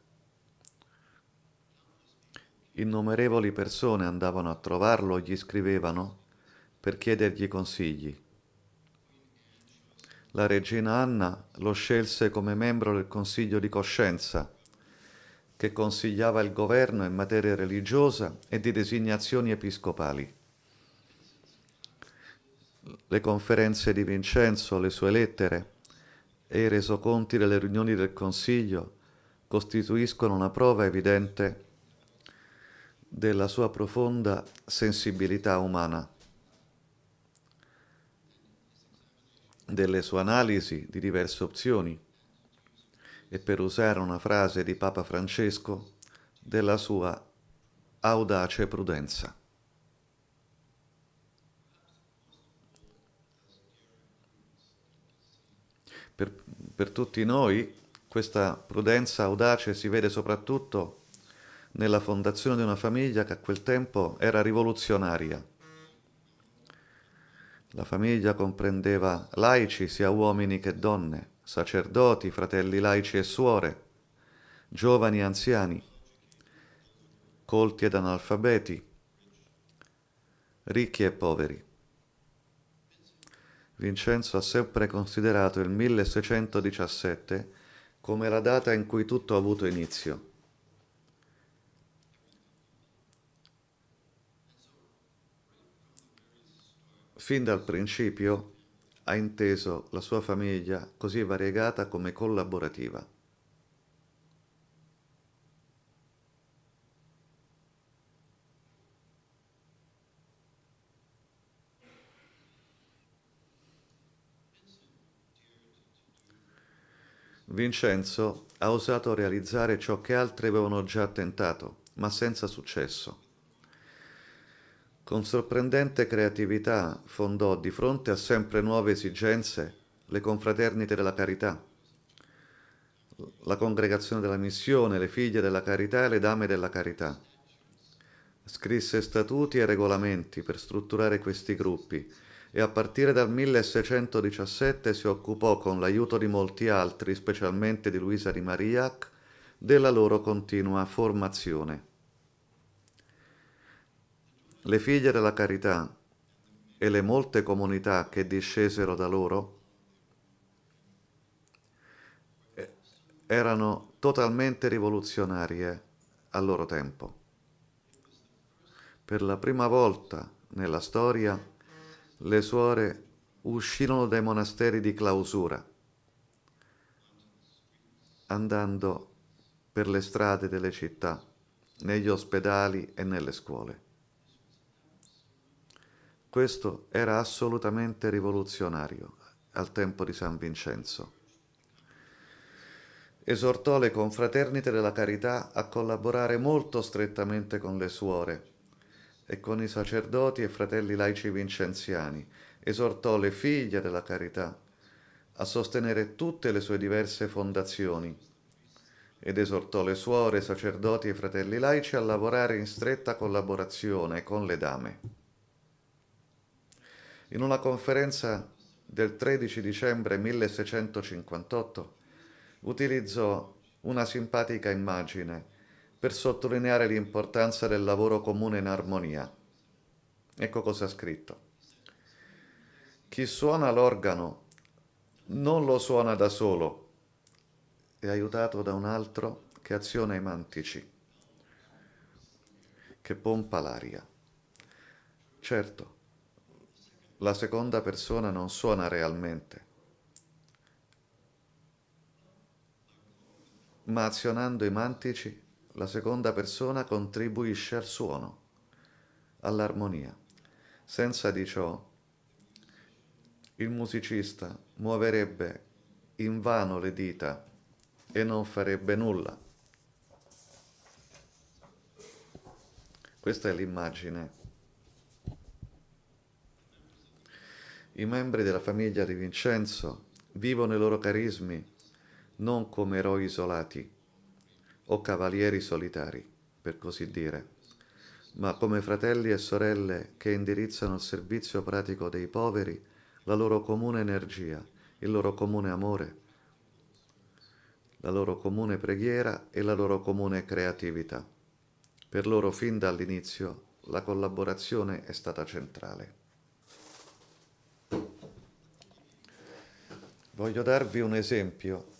Innumerevoli persone andavano a trovarlo e gli scrivevano per chiedergli consigli. La regina Anna lo scelse come membro del Consiglio di Coscienza, che consigliava il governo in materia religiosa e di designazioni episcopali le conferenze di Vincenzo, le sue lettere e i resoconti delle riunioni del Consiglio costituiscono una prova evidente della sua profonda sensibilità umana, delle sue analisi di diverse opzioni e per usare una frase di Papa Francesco, della sua audace prudenza. per, per tutti noi questa prudenza audace si vede soprattutto nella fondazione di una famiglia che a quel tempo era rivoluzionaria. La famiglia comprendeva laici, sia uomini che donne, sacerdoti, fratelli laici e suore, giovani e anziani, colti ed analfabeti, ricchi e poveri. Vincenzo ha sempre considerato il 1617 come la data in cui tutto ha avuto inizio. Fin dal principio ha inteso la sua famiglia così variegata come collaborativa. Vincenzo ha osato realizzare ciò che altri avevano già tentato, ma senza successo. Con sorprendente creatività fondò di fronte a sempre nuove esigenze le confraternite della carità, la congregazione della missione, le figlie della carità e le dame della carità. Scrisse statuti e regolamenti per strutturare questi gruppi e a partire dal 1617 si occupò con l'aiuto di molti altri, specialmente di Luisa di Mariac, della loro continua formazione. Le figlie della carità e le molte comunità che discesero da loro eh, erano totalmente rivoluzionarie al loro tempo. Per la prima volta nella storia le suore uscirono dai monasteri di clausura, andando per le strade delle città, negli ospedali e nelle scuole. Questo era assolutamente rivoluzionario al tempo di San Vincenzo. Esortò le confraternite della carità a collaborare molto strettamente con le suore e con i sacerdoti e fratelli laici vincenziani, esortò le figlie della carità a sostenere tutte le sue diverse fondazioni ed esortò le suore, sacerdoti e fratelli laici a lavorare in stretta collaborazione con le dame. In una conferenza del 13 dicembre 1658 utilizzò una simpatica immagine per sottolineare l'importanza del lavoro comune in armonia. Ecco cosa ha scritto. Chi suona l'organo non lo suona da solo, è aiutato da un altro che aziona i mantici, che pompa l'aria. Certo, la seconda persona non suona realmente, ma azionando i mantici la seconda persona contribuisce al suono, all'armonia. Senza di ciò, il musicista muoverebbe in vano le dita e non farebbe nulla. Questa è l'immagine. I membri della famiglia di Vincenzo vivono i loro carismi non come eroi isolati o cavalieri solitari, per così dire, ma come fratelli e sorelle che indirizzano al servizio pratico dei poveri la loro comune energia, il loro comune amore, la loro comune preghiera e la loro comune creatività. Per loro fin dall'inizio la collaborazione è stata centrale. Voglio darvi un esempio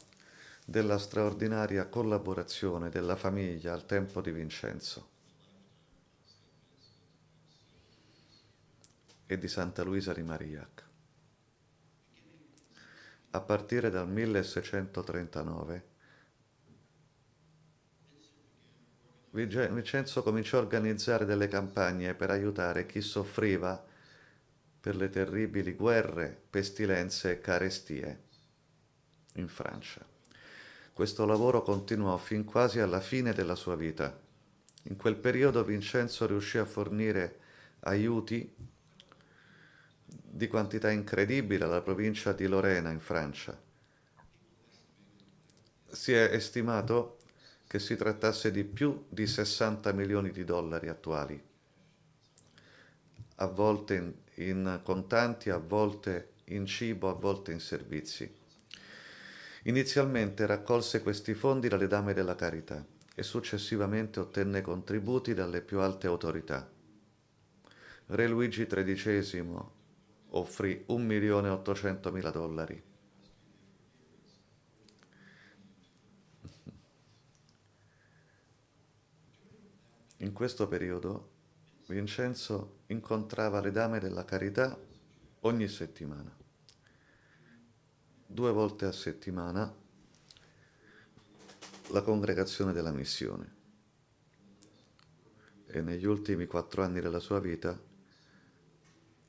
della straordinaria collaborazione della famiglia al tempo di Vincenzo e di Santa Luisa di Mariac. A partire dal 1639 Vincenzo cominciò a organizzare delle campagne per aiutare chi soffriva per le terribili guerre, pestilenze e carestie in Francia. Questo lavoro continuò fin quasi alla fine della sua vita. In quel periodo Vincenzo riuscì a fornire aiuti di quantità incredibile alla provincia di Lorena in Francia. Si è stimato che si trattasse di più di 60 milioni di dollari attuali, a volte in, in contanti, a volte in cibo, a volte in servizi. Inizialmente raccolse questi fondi dalle Dame della Carità e successivamente ottenne contributi dalle più alte autorità. Re Luigi XIII offrì 1.800.000 dollari. In questo periodo Vincenzo incontrava le dame della carità ogni settimana due volte a settimana la congregazione della missione e negli ultimi quattro anni della sua vita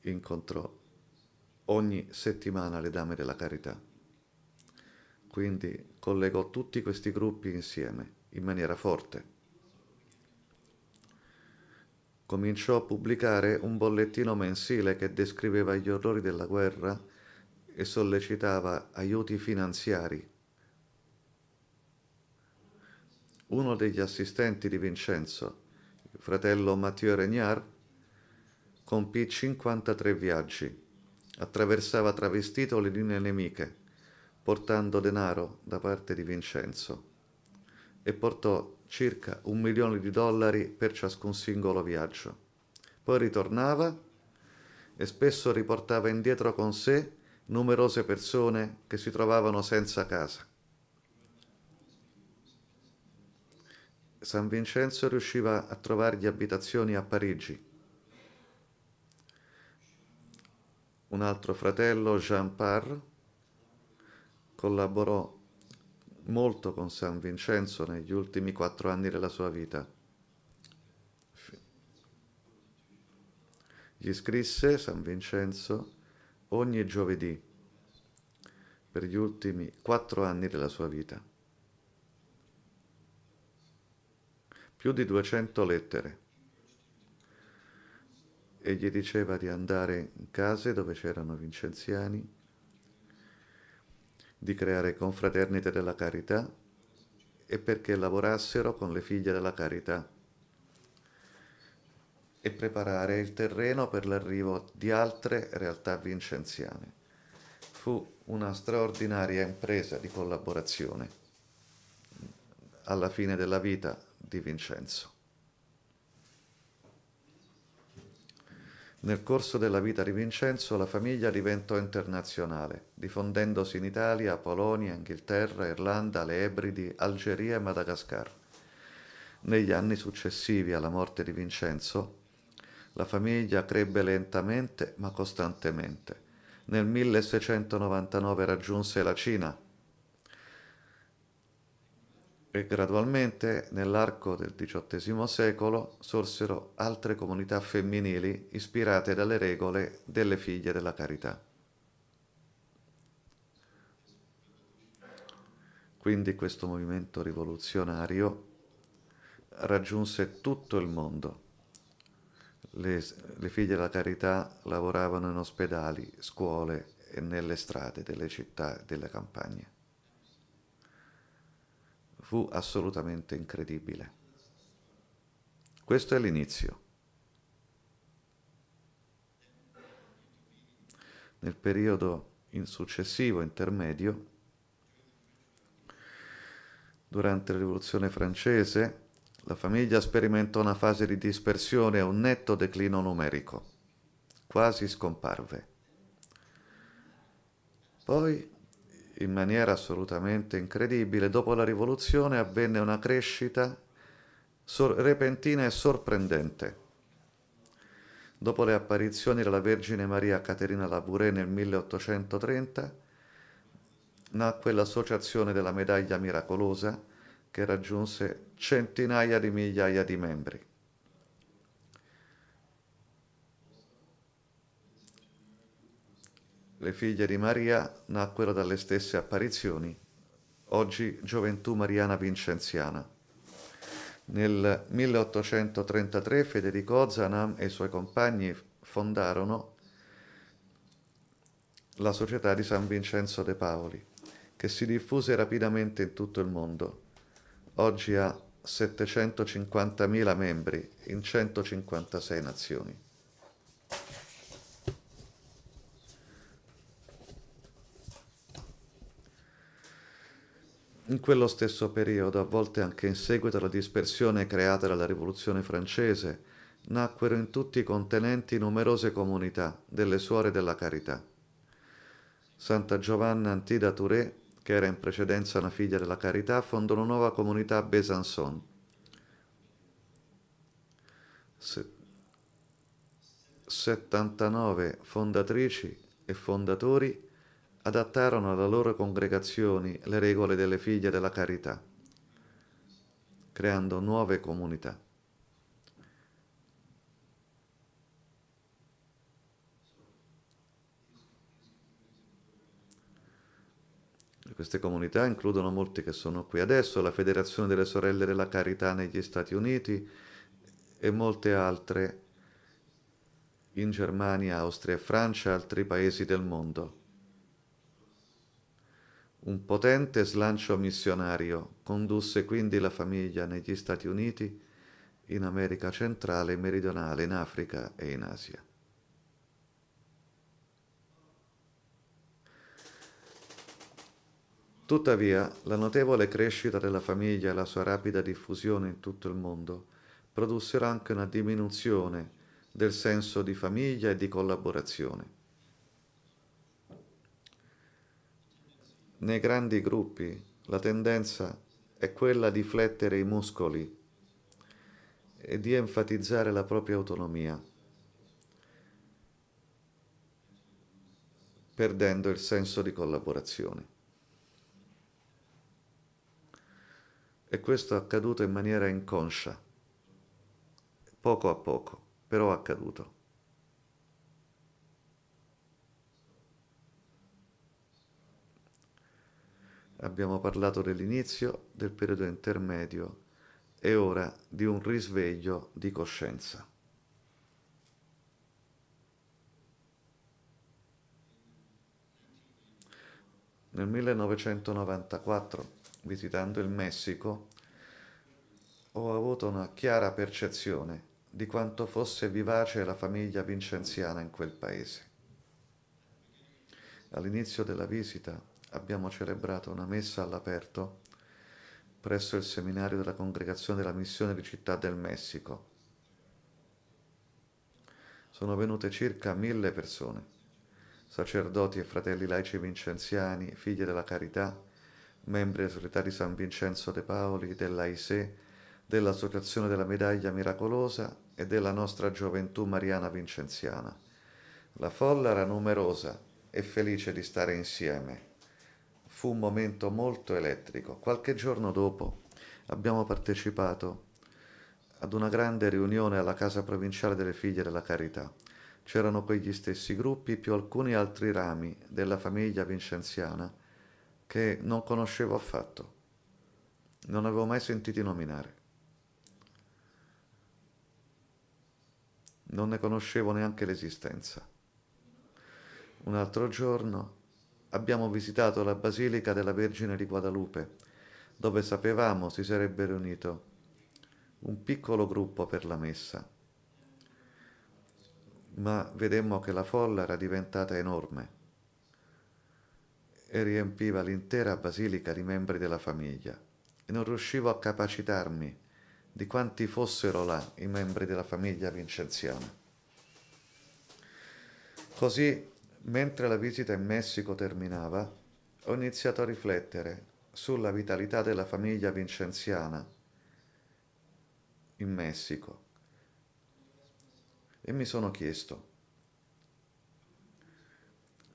incontrò ogni settimana le dame della carità. Quindi collegò tutti questi gruppi insieme in maniera forte. Cominciò a pubblicare un bollettino mensile che descriveva gli orrori della guerra e sollecitava aiuti finanziari. Uno degli assistenti di Vincenzo, il fratello Matteo Regnar, compì 53 viaggi. Attraversava travestito le linee nemiche, portando denaro da parte di Vincenzo e portò circa un milione di dollari per ciascun singolo viaggio. Poi ritornava e spesso riportava indietro con sé numerose persone che si trovavano senza casa. San Vincenzo riusciva a trovargli abitazioni a Parigi. Un altro fratello, Jean Parr, collaborò molto con San Vincenzo negli ultimi quattro anni della sua vita. Gli scrisse San Vincenzo ogni giovedì per gli ultimi quattro anni della sua vita. Più di 200 lettere. E gli diceva di andare in case dove c'erano vincenziani, di creare confraternite della carità e perché lavorassero con le figlie della carità e preparare il terreno per l'arrivo di altre realtà vincenziane. Fu una straordinaria impresa di collaborazione alla fine della vita di Vincenzo. Nel corso della vita di Vincenzo la famiglia diventò internazionale, diffondendosi in Italia, Polonia, Inghilterra, Irlanda, le Ebridi, Algeria e Madagascar. Negli anni successivi alla morte di Vincenzo, la famiglia crebbe lentamente ma costantemente. Nel 1699 raggiunse la Cina e gradualmente nell'arco del XVIII secolo sorsero altre comunità femminili ispirate dalle regole delle figlie della carità. Quindi questo movimento rivoluzionario raggiunse tutto il mondo le, le figlie della carità lavoravano in ospedali, scuole e nelle strade delle città e delle campagne. Fu assolutamente incredibile. Questo è l'inizio. Nel periodo in successivo intermedio, durante la rivoluzione francese, la famiglia sperimentò una fase di dispersione e un netto declino numerico. Quasi scomparve. Poi, in maniera assolutamente incredibile, dopo la rivoluzione avvenne una crescita sor- repentina e sorprendente. Dopo le apparizioni della Vergine Maria Caterina Labouré nel 1830, nacque l'associazione della Medaglia Miracolosa, che raggiunse centinaia di migliaia di membri. Le figlie di Maria nacquero dalle stesse apparizioni, oggi Gioventù Mariana Vincenziana. Nel 1833 Federico Zanam e i suoi compagni fondarono la Società di San Vincenzo de Paoli, che si diffuse rapidamente in tutto il mondo oggi ha 750.000 membri in 156 nazioni. In quello stesso periodo, a volte anche in seguito alla dispersione creata dalla Rivoluzione francese, nacquero in tutti i continenti numerose comunità delle Suore della Carità. Santa Giovanna Antida Touré che era in precedenza una figlia della carità, fondò una nuova comunità a Besançon. Se- 79 fondatrici e fondatori adattarono alle loro congregazioni le regole delle figlie della carità, creando nuove comunità. Queste comunità includono molti che sono qui adesso, la Federazione delle Sorelle della Carità negli Stati Uniti e molte altre in Germania, Austria, e Francia altri paesi del mondo. Un potente slancio missionario condusse quindi la famiglia negli Stati Uniti, in America centrale e meridionale, in Africa e in Asia. Tuttavia, la notevole crescita della famiglia e la sua rapida diffusione in tutto il mondo produssero anche una diminuzione del senso di famiglia e di collaborazione. Nei grandi gruppi la tendenza è quella di flettere i muscoli e di enfatizzare la propria autonomia, perdendo il senso di collaborazione. E questo è accaduto in maniera inconscia, poco a poco, però è accaduto. Abbiamo parlato dell'inizio, del periodo intermedio e ora di un risveglio di coscienza. Nel 1994 visitando il Messico, ho avuto una chiara percezione di quanto fosse vivace la famiglia vincenziana in quel paese. All'inizio della visita abbiamo celebrato una messa all'aperto presso il seminario della Congregazione della Missione di Città del Messico. Sono venute circa mille persone, sacerdoti e fratelli laici vincenziani, figlie della carità, membri della Società di San Vincenzo De Paoli, della dell'Associazione della Medaglia Miracolosa e della nostra gioventù mariana vincenziana. La folla era numerosa e felice di stare insieme. Fu un momento molto elettrico. Qualche giorno dopo abbiamo partecipato ad una grande riunione alla Casa Provinciale delle Figlie della Carità. C'erano quegli stessi gruppi più alcuni altri rami della famiglia vincenziana che non conoscevo affatto, non avevo mai sentiti nominare. Non ne conoscevo neanche l'esistenza. Un altro giorno abbiamo visitato la Basilica della Vergine di Guadalupe, dove sapevamo si sarebbe riunito un piccolo gruppo per la messa. Ma vedemmo che la folla era diventata enorme e riempiva l'intera basilica di membri della famiglia e non riuscivo a capacitarmi di quanti fossero là i membri della famiglia vincenziana. Così, mentre la visita in Messico terminava, ho iniziato a riflettere sulla vitalità della famiglia vincenziana in Messico e mi sono chiesto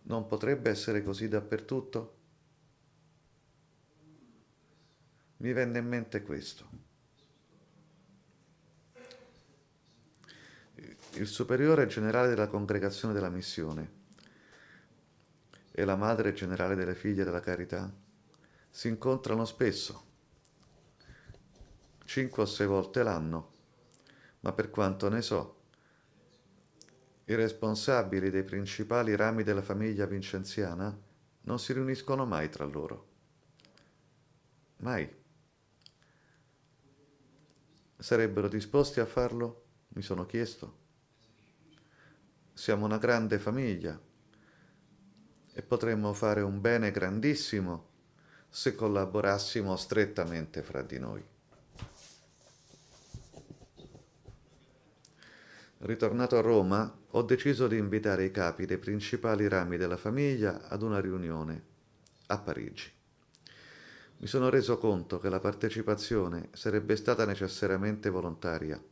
non potrebbe essere così dappertutto? Mi venne in mente questo. Il superiore generale della congregazione della missione e la madre generale delle figlie della carità si incontrano spesso, 5 o 6 volte l'anno, ma per quanto ne so, i responsabili dei principali rami della famiglia vincenziana non si riuniscono mai tra loro. Mai. Sarebbero disposti a farlo? Mi sono chiesto. Siamo una grande famiglia e potremmo fare un bene grandissimo se collaborassimo strettamente fra di noi. Ritornato a Roma, ho deciso di invitare i capi dei principali rami della famiglia ad una riunione a Parigi. Mi sono reso conto che la partecipazione sarebbe stata necessariamente volontaria,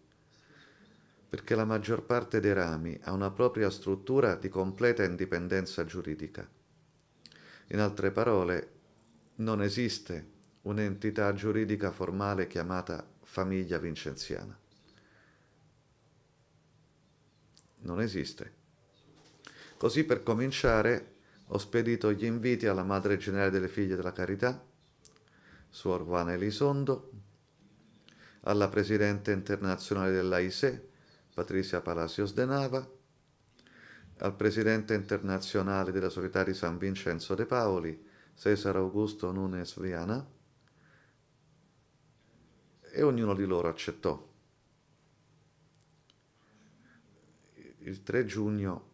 perché la maggior parte dei rami ha una propria struttura di completa indipendenza giuridica. In altre parole, non esiste un'entità giuridica formale chiamata famiglia vincenziana. non esiste. Così per cominciare ho spedito gli inviti alla Madre Generale delle Figlie della Carità, Suor Juana Elisondo, alla Presidente Internazionale dell'AISE, Patrizia Palacios de Nava, al Presidente Internazionale della Società di San Vincenzo de Paoli, Cesare Augusto Nunes Viana, e ognuno di loro accettò. il 3 giugno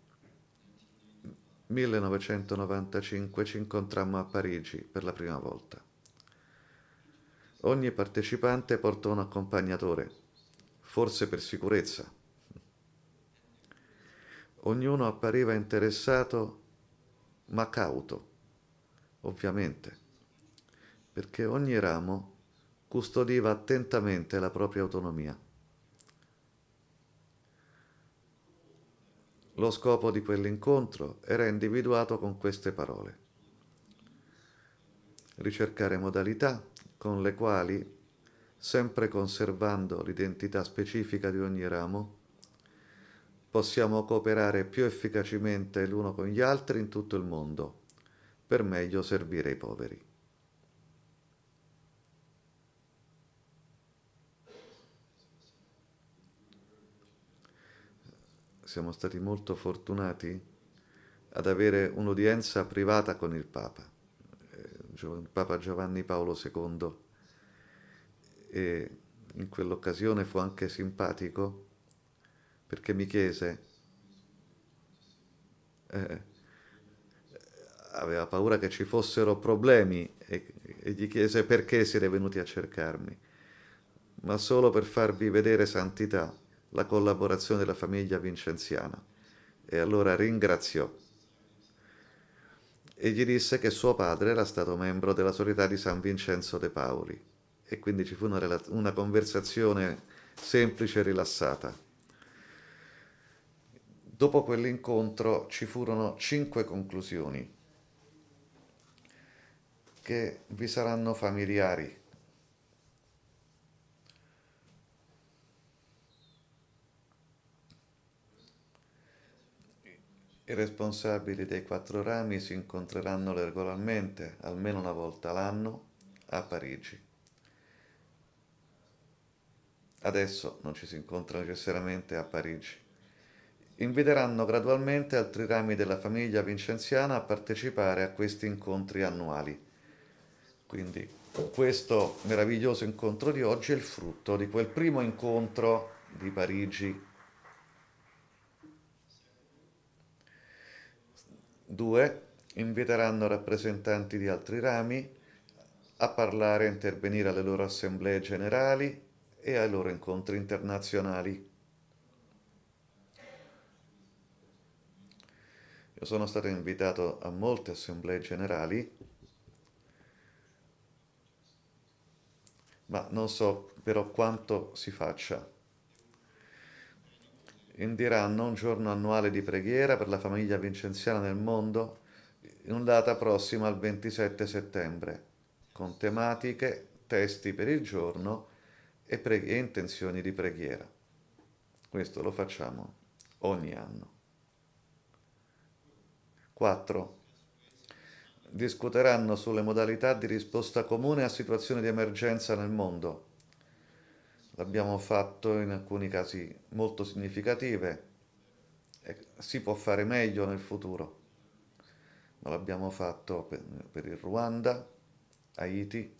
1995 ci incontrammo a Parigi per la prima volta. Ogni partecipante portò un accompagnatore, forse per sicurezza. Ognuno appariva interessato ma cauto, ovviamente, perché ogni ramo custodiva attentamente la propria autonomia. Lo scopo di quell'incontro era individuato con queste parole. Ricercare modalità con le quali, sempre conservando l'identità specifica di ogni ramo, possiamo cooperare più efficacemente l'uno con gli altri in tutto il mondo, per meglio servire i poveri. siamo stati molto fortunati ad avere un'udienza privata con il Papa, eh, il Papa Giovanni Paolo II, e in quell'occasione fu anche simpatico perché mi chiese, eh, aveva paura che ci fossero problemi e, e gli chiese perché siete venuti a cercarmi, ma solo per farvi vedere santità la collaborazione della famiglia vincenziana e allora ringraziò e gli disse che suo padre era stato membro della Società di San Vincenzo de Paoli e quindi ci fu una, una conversazione semplice e rilassata. Dopo quell'incontro ci furono cinque conclusioni che vi saranno familiari I responsabili dei quattro rami si incontreranno regolarmente, almeno una volta l'anno, a Parigi. Adesso non ci si incontra necessariamente a Parigi. Inviteranno gradualmente altri rami della famiglia vincenziana a partecipare a questi incontri annuali. Quindi questo meraviglioso incontro di oggi è il frutto di quel primo incontro di Parigi 2. Inviteranno rappresentanti di altri rami a parlare e intervenire alle loro assemblee generali e ai loro incontri internazionali. Io sono stato invitato a molte assemblee generali, ma non so però quanto si faccia indiranno un giorno annuale di preghiera per la famiglia vincenziana nel mondo in data prossima al 27 settembre, con tematiche, testi per il giorno e, pre- e intenzioni di preghiera. Questo lo facciamo ogni anno. 4. Discuteranno sulle modalità di risposta comune a situazioni di emergenza nel mondo l'abbiamo fatto in alcuni casi molto significative, si può fare meglio nel futuro, ma l'abbiamo fatto per, per il Ruanda, Haiti,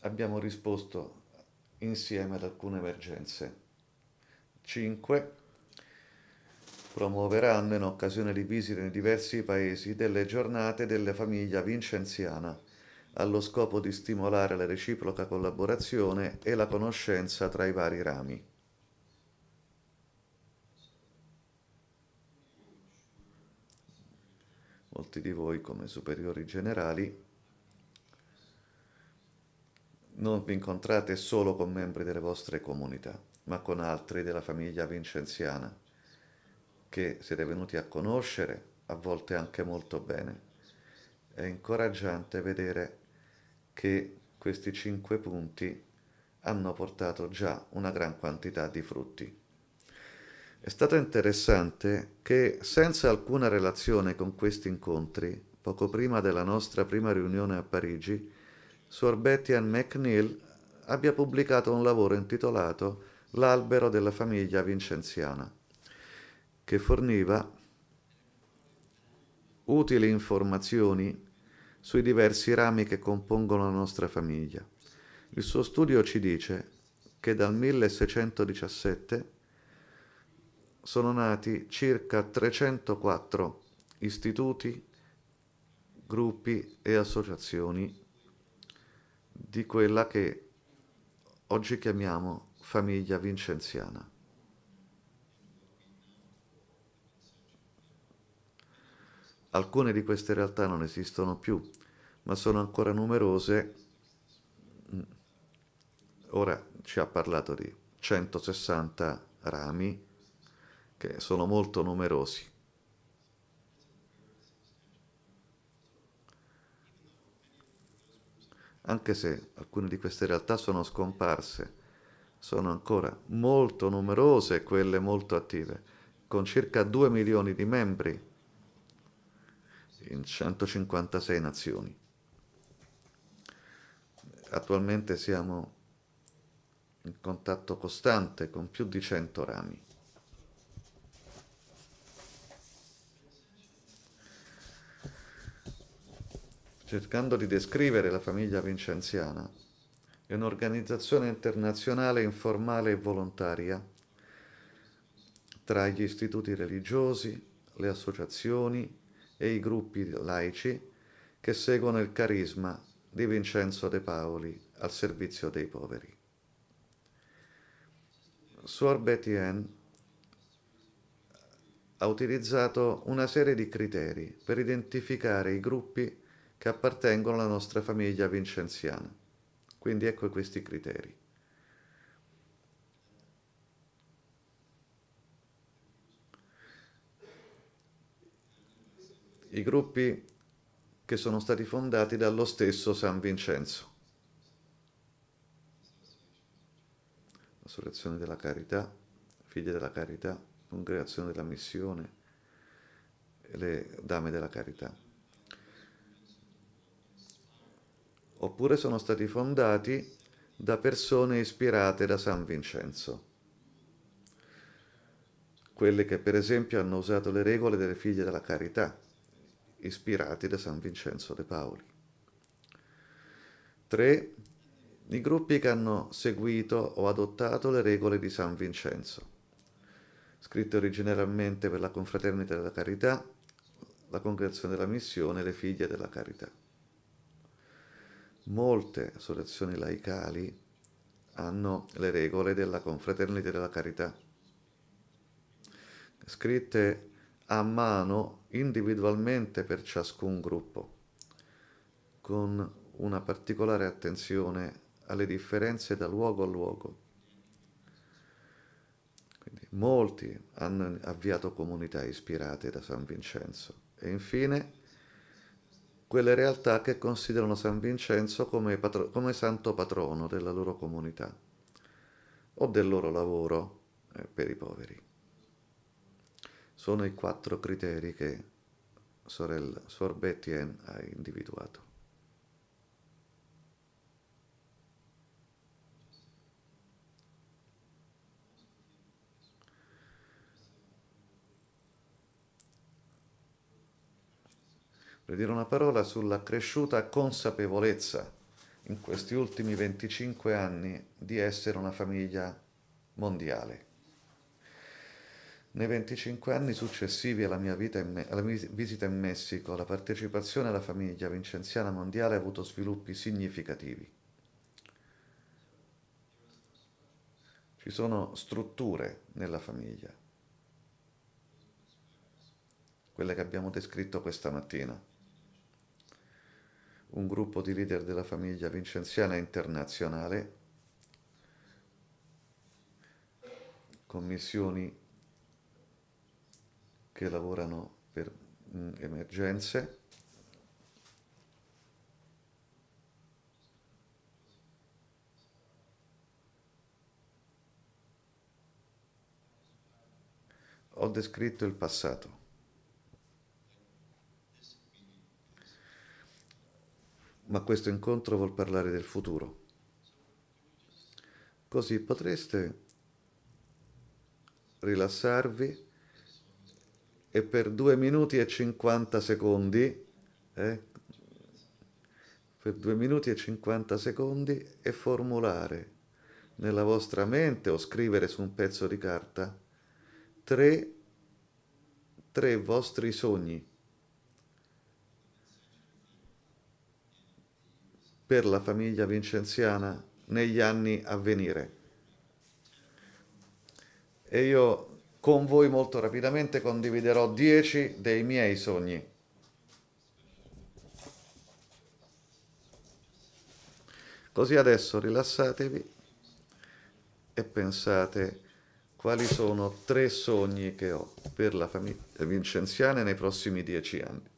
abbiamo risposto insieme ad alcune emergenze. 5. Promuoveranno in occasione di visite in diversi paesi delle giornate della famiglia vincenziana allo scopo di stimolare la reciproca collaborazione e la conoscenza tra i vari rami. Molti di voi come superiori generali non vi incontrate solo con membri delle vostre comunità, ma con altri della famiglia vincenziana, che siete venuti a conoscere, a volte anche molto bene. È incoraggiante vedere che questi cinque punti hanno portato già una gran quantità di frutti. È stato interessante che senza alcuna relazione con questi incontri, poco prima della nostra prima riunione a Parigi, Suor Betty Ann McNeil abbia pubblicato un lavoro intitolato L'albero della famiglia vincenziana, che forniva utili informazioni sui diversi rami che compongono la nostra famiglia. Il suo studio ci dice che dal 1617 sono nati circa 304 istituti, gruppi e associazioni di quella che oggi chiamiamo famiglia vincenziana. Alcune di queste realtà non esistono più, ma sono ancora numerose. Mm. Ora ci ha parlato di 160 rami che sono molto numerosi. Anche se alcune di queste realtà sono scomparse, sono ancora molto numerose quelle molto attive, con circa 2 milioni di membri in 156 nazioni. Attualmente siamo in contatto costante con più di 100 rami. Cercando di descrivere la famiglia vincenziana, è un'organizzazione internazionale informale e volontaria tra gli istituti religiosi, le associazioni, e i gruppi laici che seguono il carisma di Vincenzo De Paoli al servizio dei poveri. Suor Betien ha utilizzato una serie di criteri per identificare i gruppi che appartengono alla nostra famiglia vincenziana. Quindi ecco questi criteri. i gruppi che sono stati fondati dallo stesso San Vincenzo. Assurrezione della Carità, Figlie della Carità, Congregazione della Missione, le Dame della Carità. Oppure sono stati fondati da persone ispirate da San Vincenzo quelle che per esempio hanno usato le regole delle figlie della carità, ispirati da San Vincenzo de Paoli. 3. I gruppi che hanno seguito o adottato le regole di San Vincenzo. Scritte originariamente per la Confraternita della Carità, la Congregazione della Missione e le Figlie della Carità. Molte associazioni laicali hanno le regole della Confraternita della Carità, scritte a mano individualmente per ciascun gruppo, con una particolare attenzione alle differenze da luogo a luogo. Quindi molti hanno avviato comunità ispirate da San Vincenzo e infine quelle realtà che considerano San Vincenzo come, patro- come santo patrono della loro comunità o del loro lavoro eh, per i poveri. Sono i quattro criteri che sorella, Sor Bethien ha individuato. Vorrei dire una parola sulla cresciuta consapevolezza in questi ultimi 25 anni di essere una famiglia mondiale. Nei 25 anni successivi alla mia, in, alla mia, visita in Messico, la partecipazione alla famiglia vincenziana mondiale ha avuto sviluppi significativi. Ci sono strutture nella famiglia, quelle che abbiamo descritto questa mattina. Un gruppo di leader della famiglia vincenziana internazionale, commissioni che lavorano per mh, mm, emergenze. Ho descritto il passato. Ma questo incontro vuol parlare del futuro. Così potreste rilassarvi e per 2 minuti e 50 secondi, eh, per 2 minuti e 50 secondi e formulare nella vostra mente o scrivere su un pezzo di carta tre, tre vostri sogni per la famiglia vincenziana negli anni a venire. E io con voi molto rapidamente condividerò 10 dei miei sogni. Così adesso rilassatevi e pensate quali sono tre sogni che ho per la famiglia vincenziana nei prossimi dieci anni.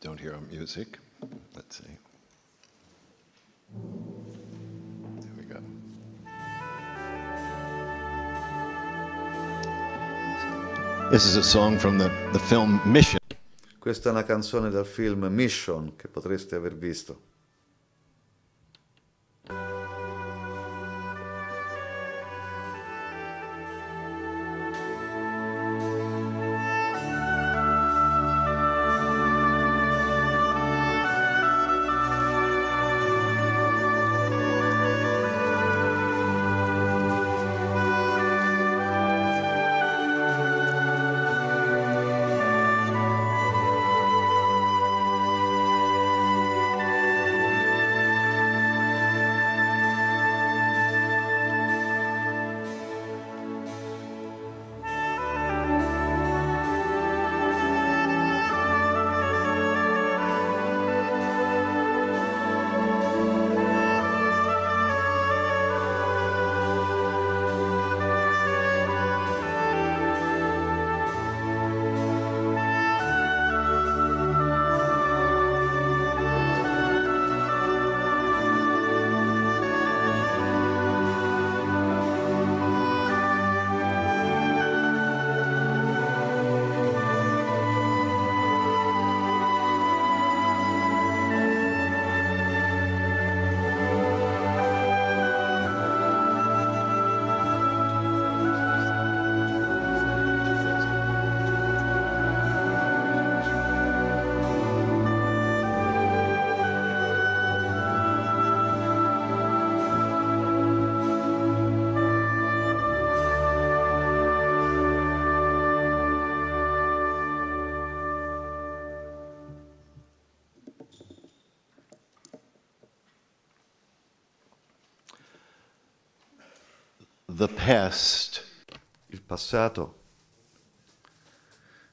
Don't hear music. Let's see. Uh, there we go. This is a song from the, the film Mission. Questa è una canzone dal film Mission che potreste aver visto. The past. Il passato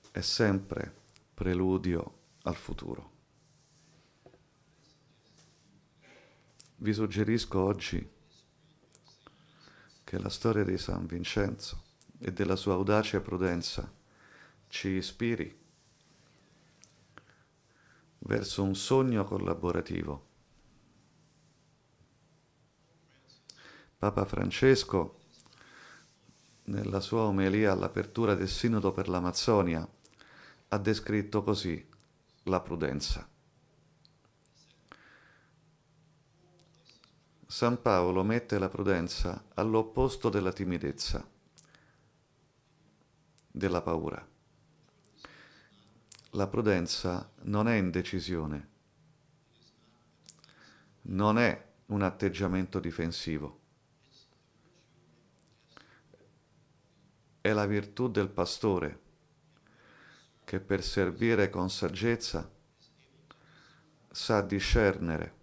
è sempre preludio al futuro. Vi suggerisco oggi che la storia di San Vincenzo e della sua audace prudenza ci ispiri verso un sogno collaborativo. Papa Francesco nella sua omelia all'apertura del Sinodo per l'Amazzonia, ha descritto così la prudenza. San Paolo mette la prudenza all'opposto della timidezza, della paura. La prudenza non è indecisione, non è un atteggiamento difensivo è la virtù del pastore, che per servire con saggezza sa discernere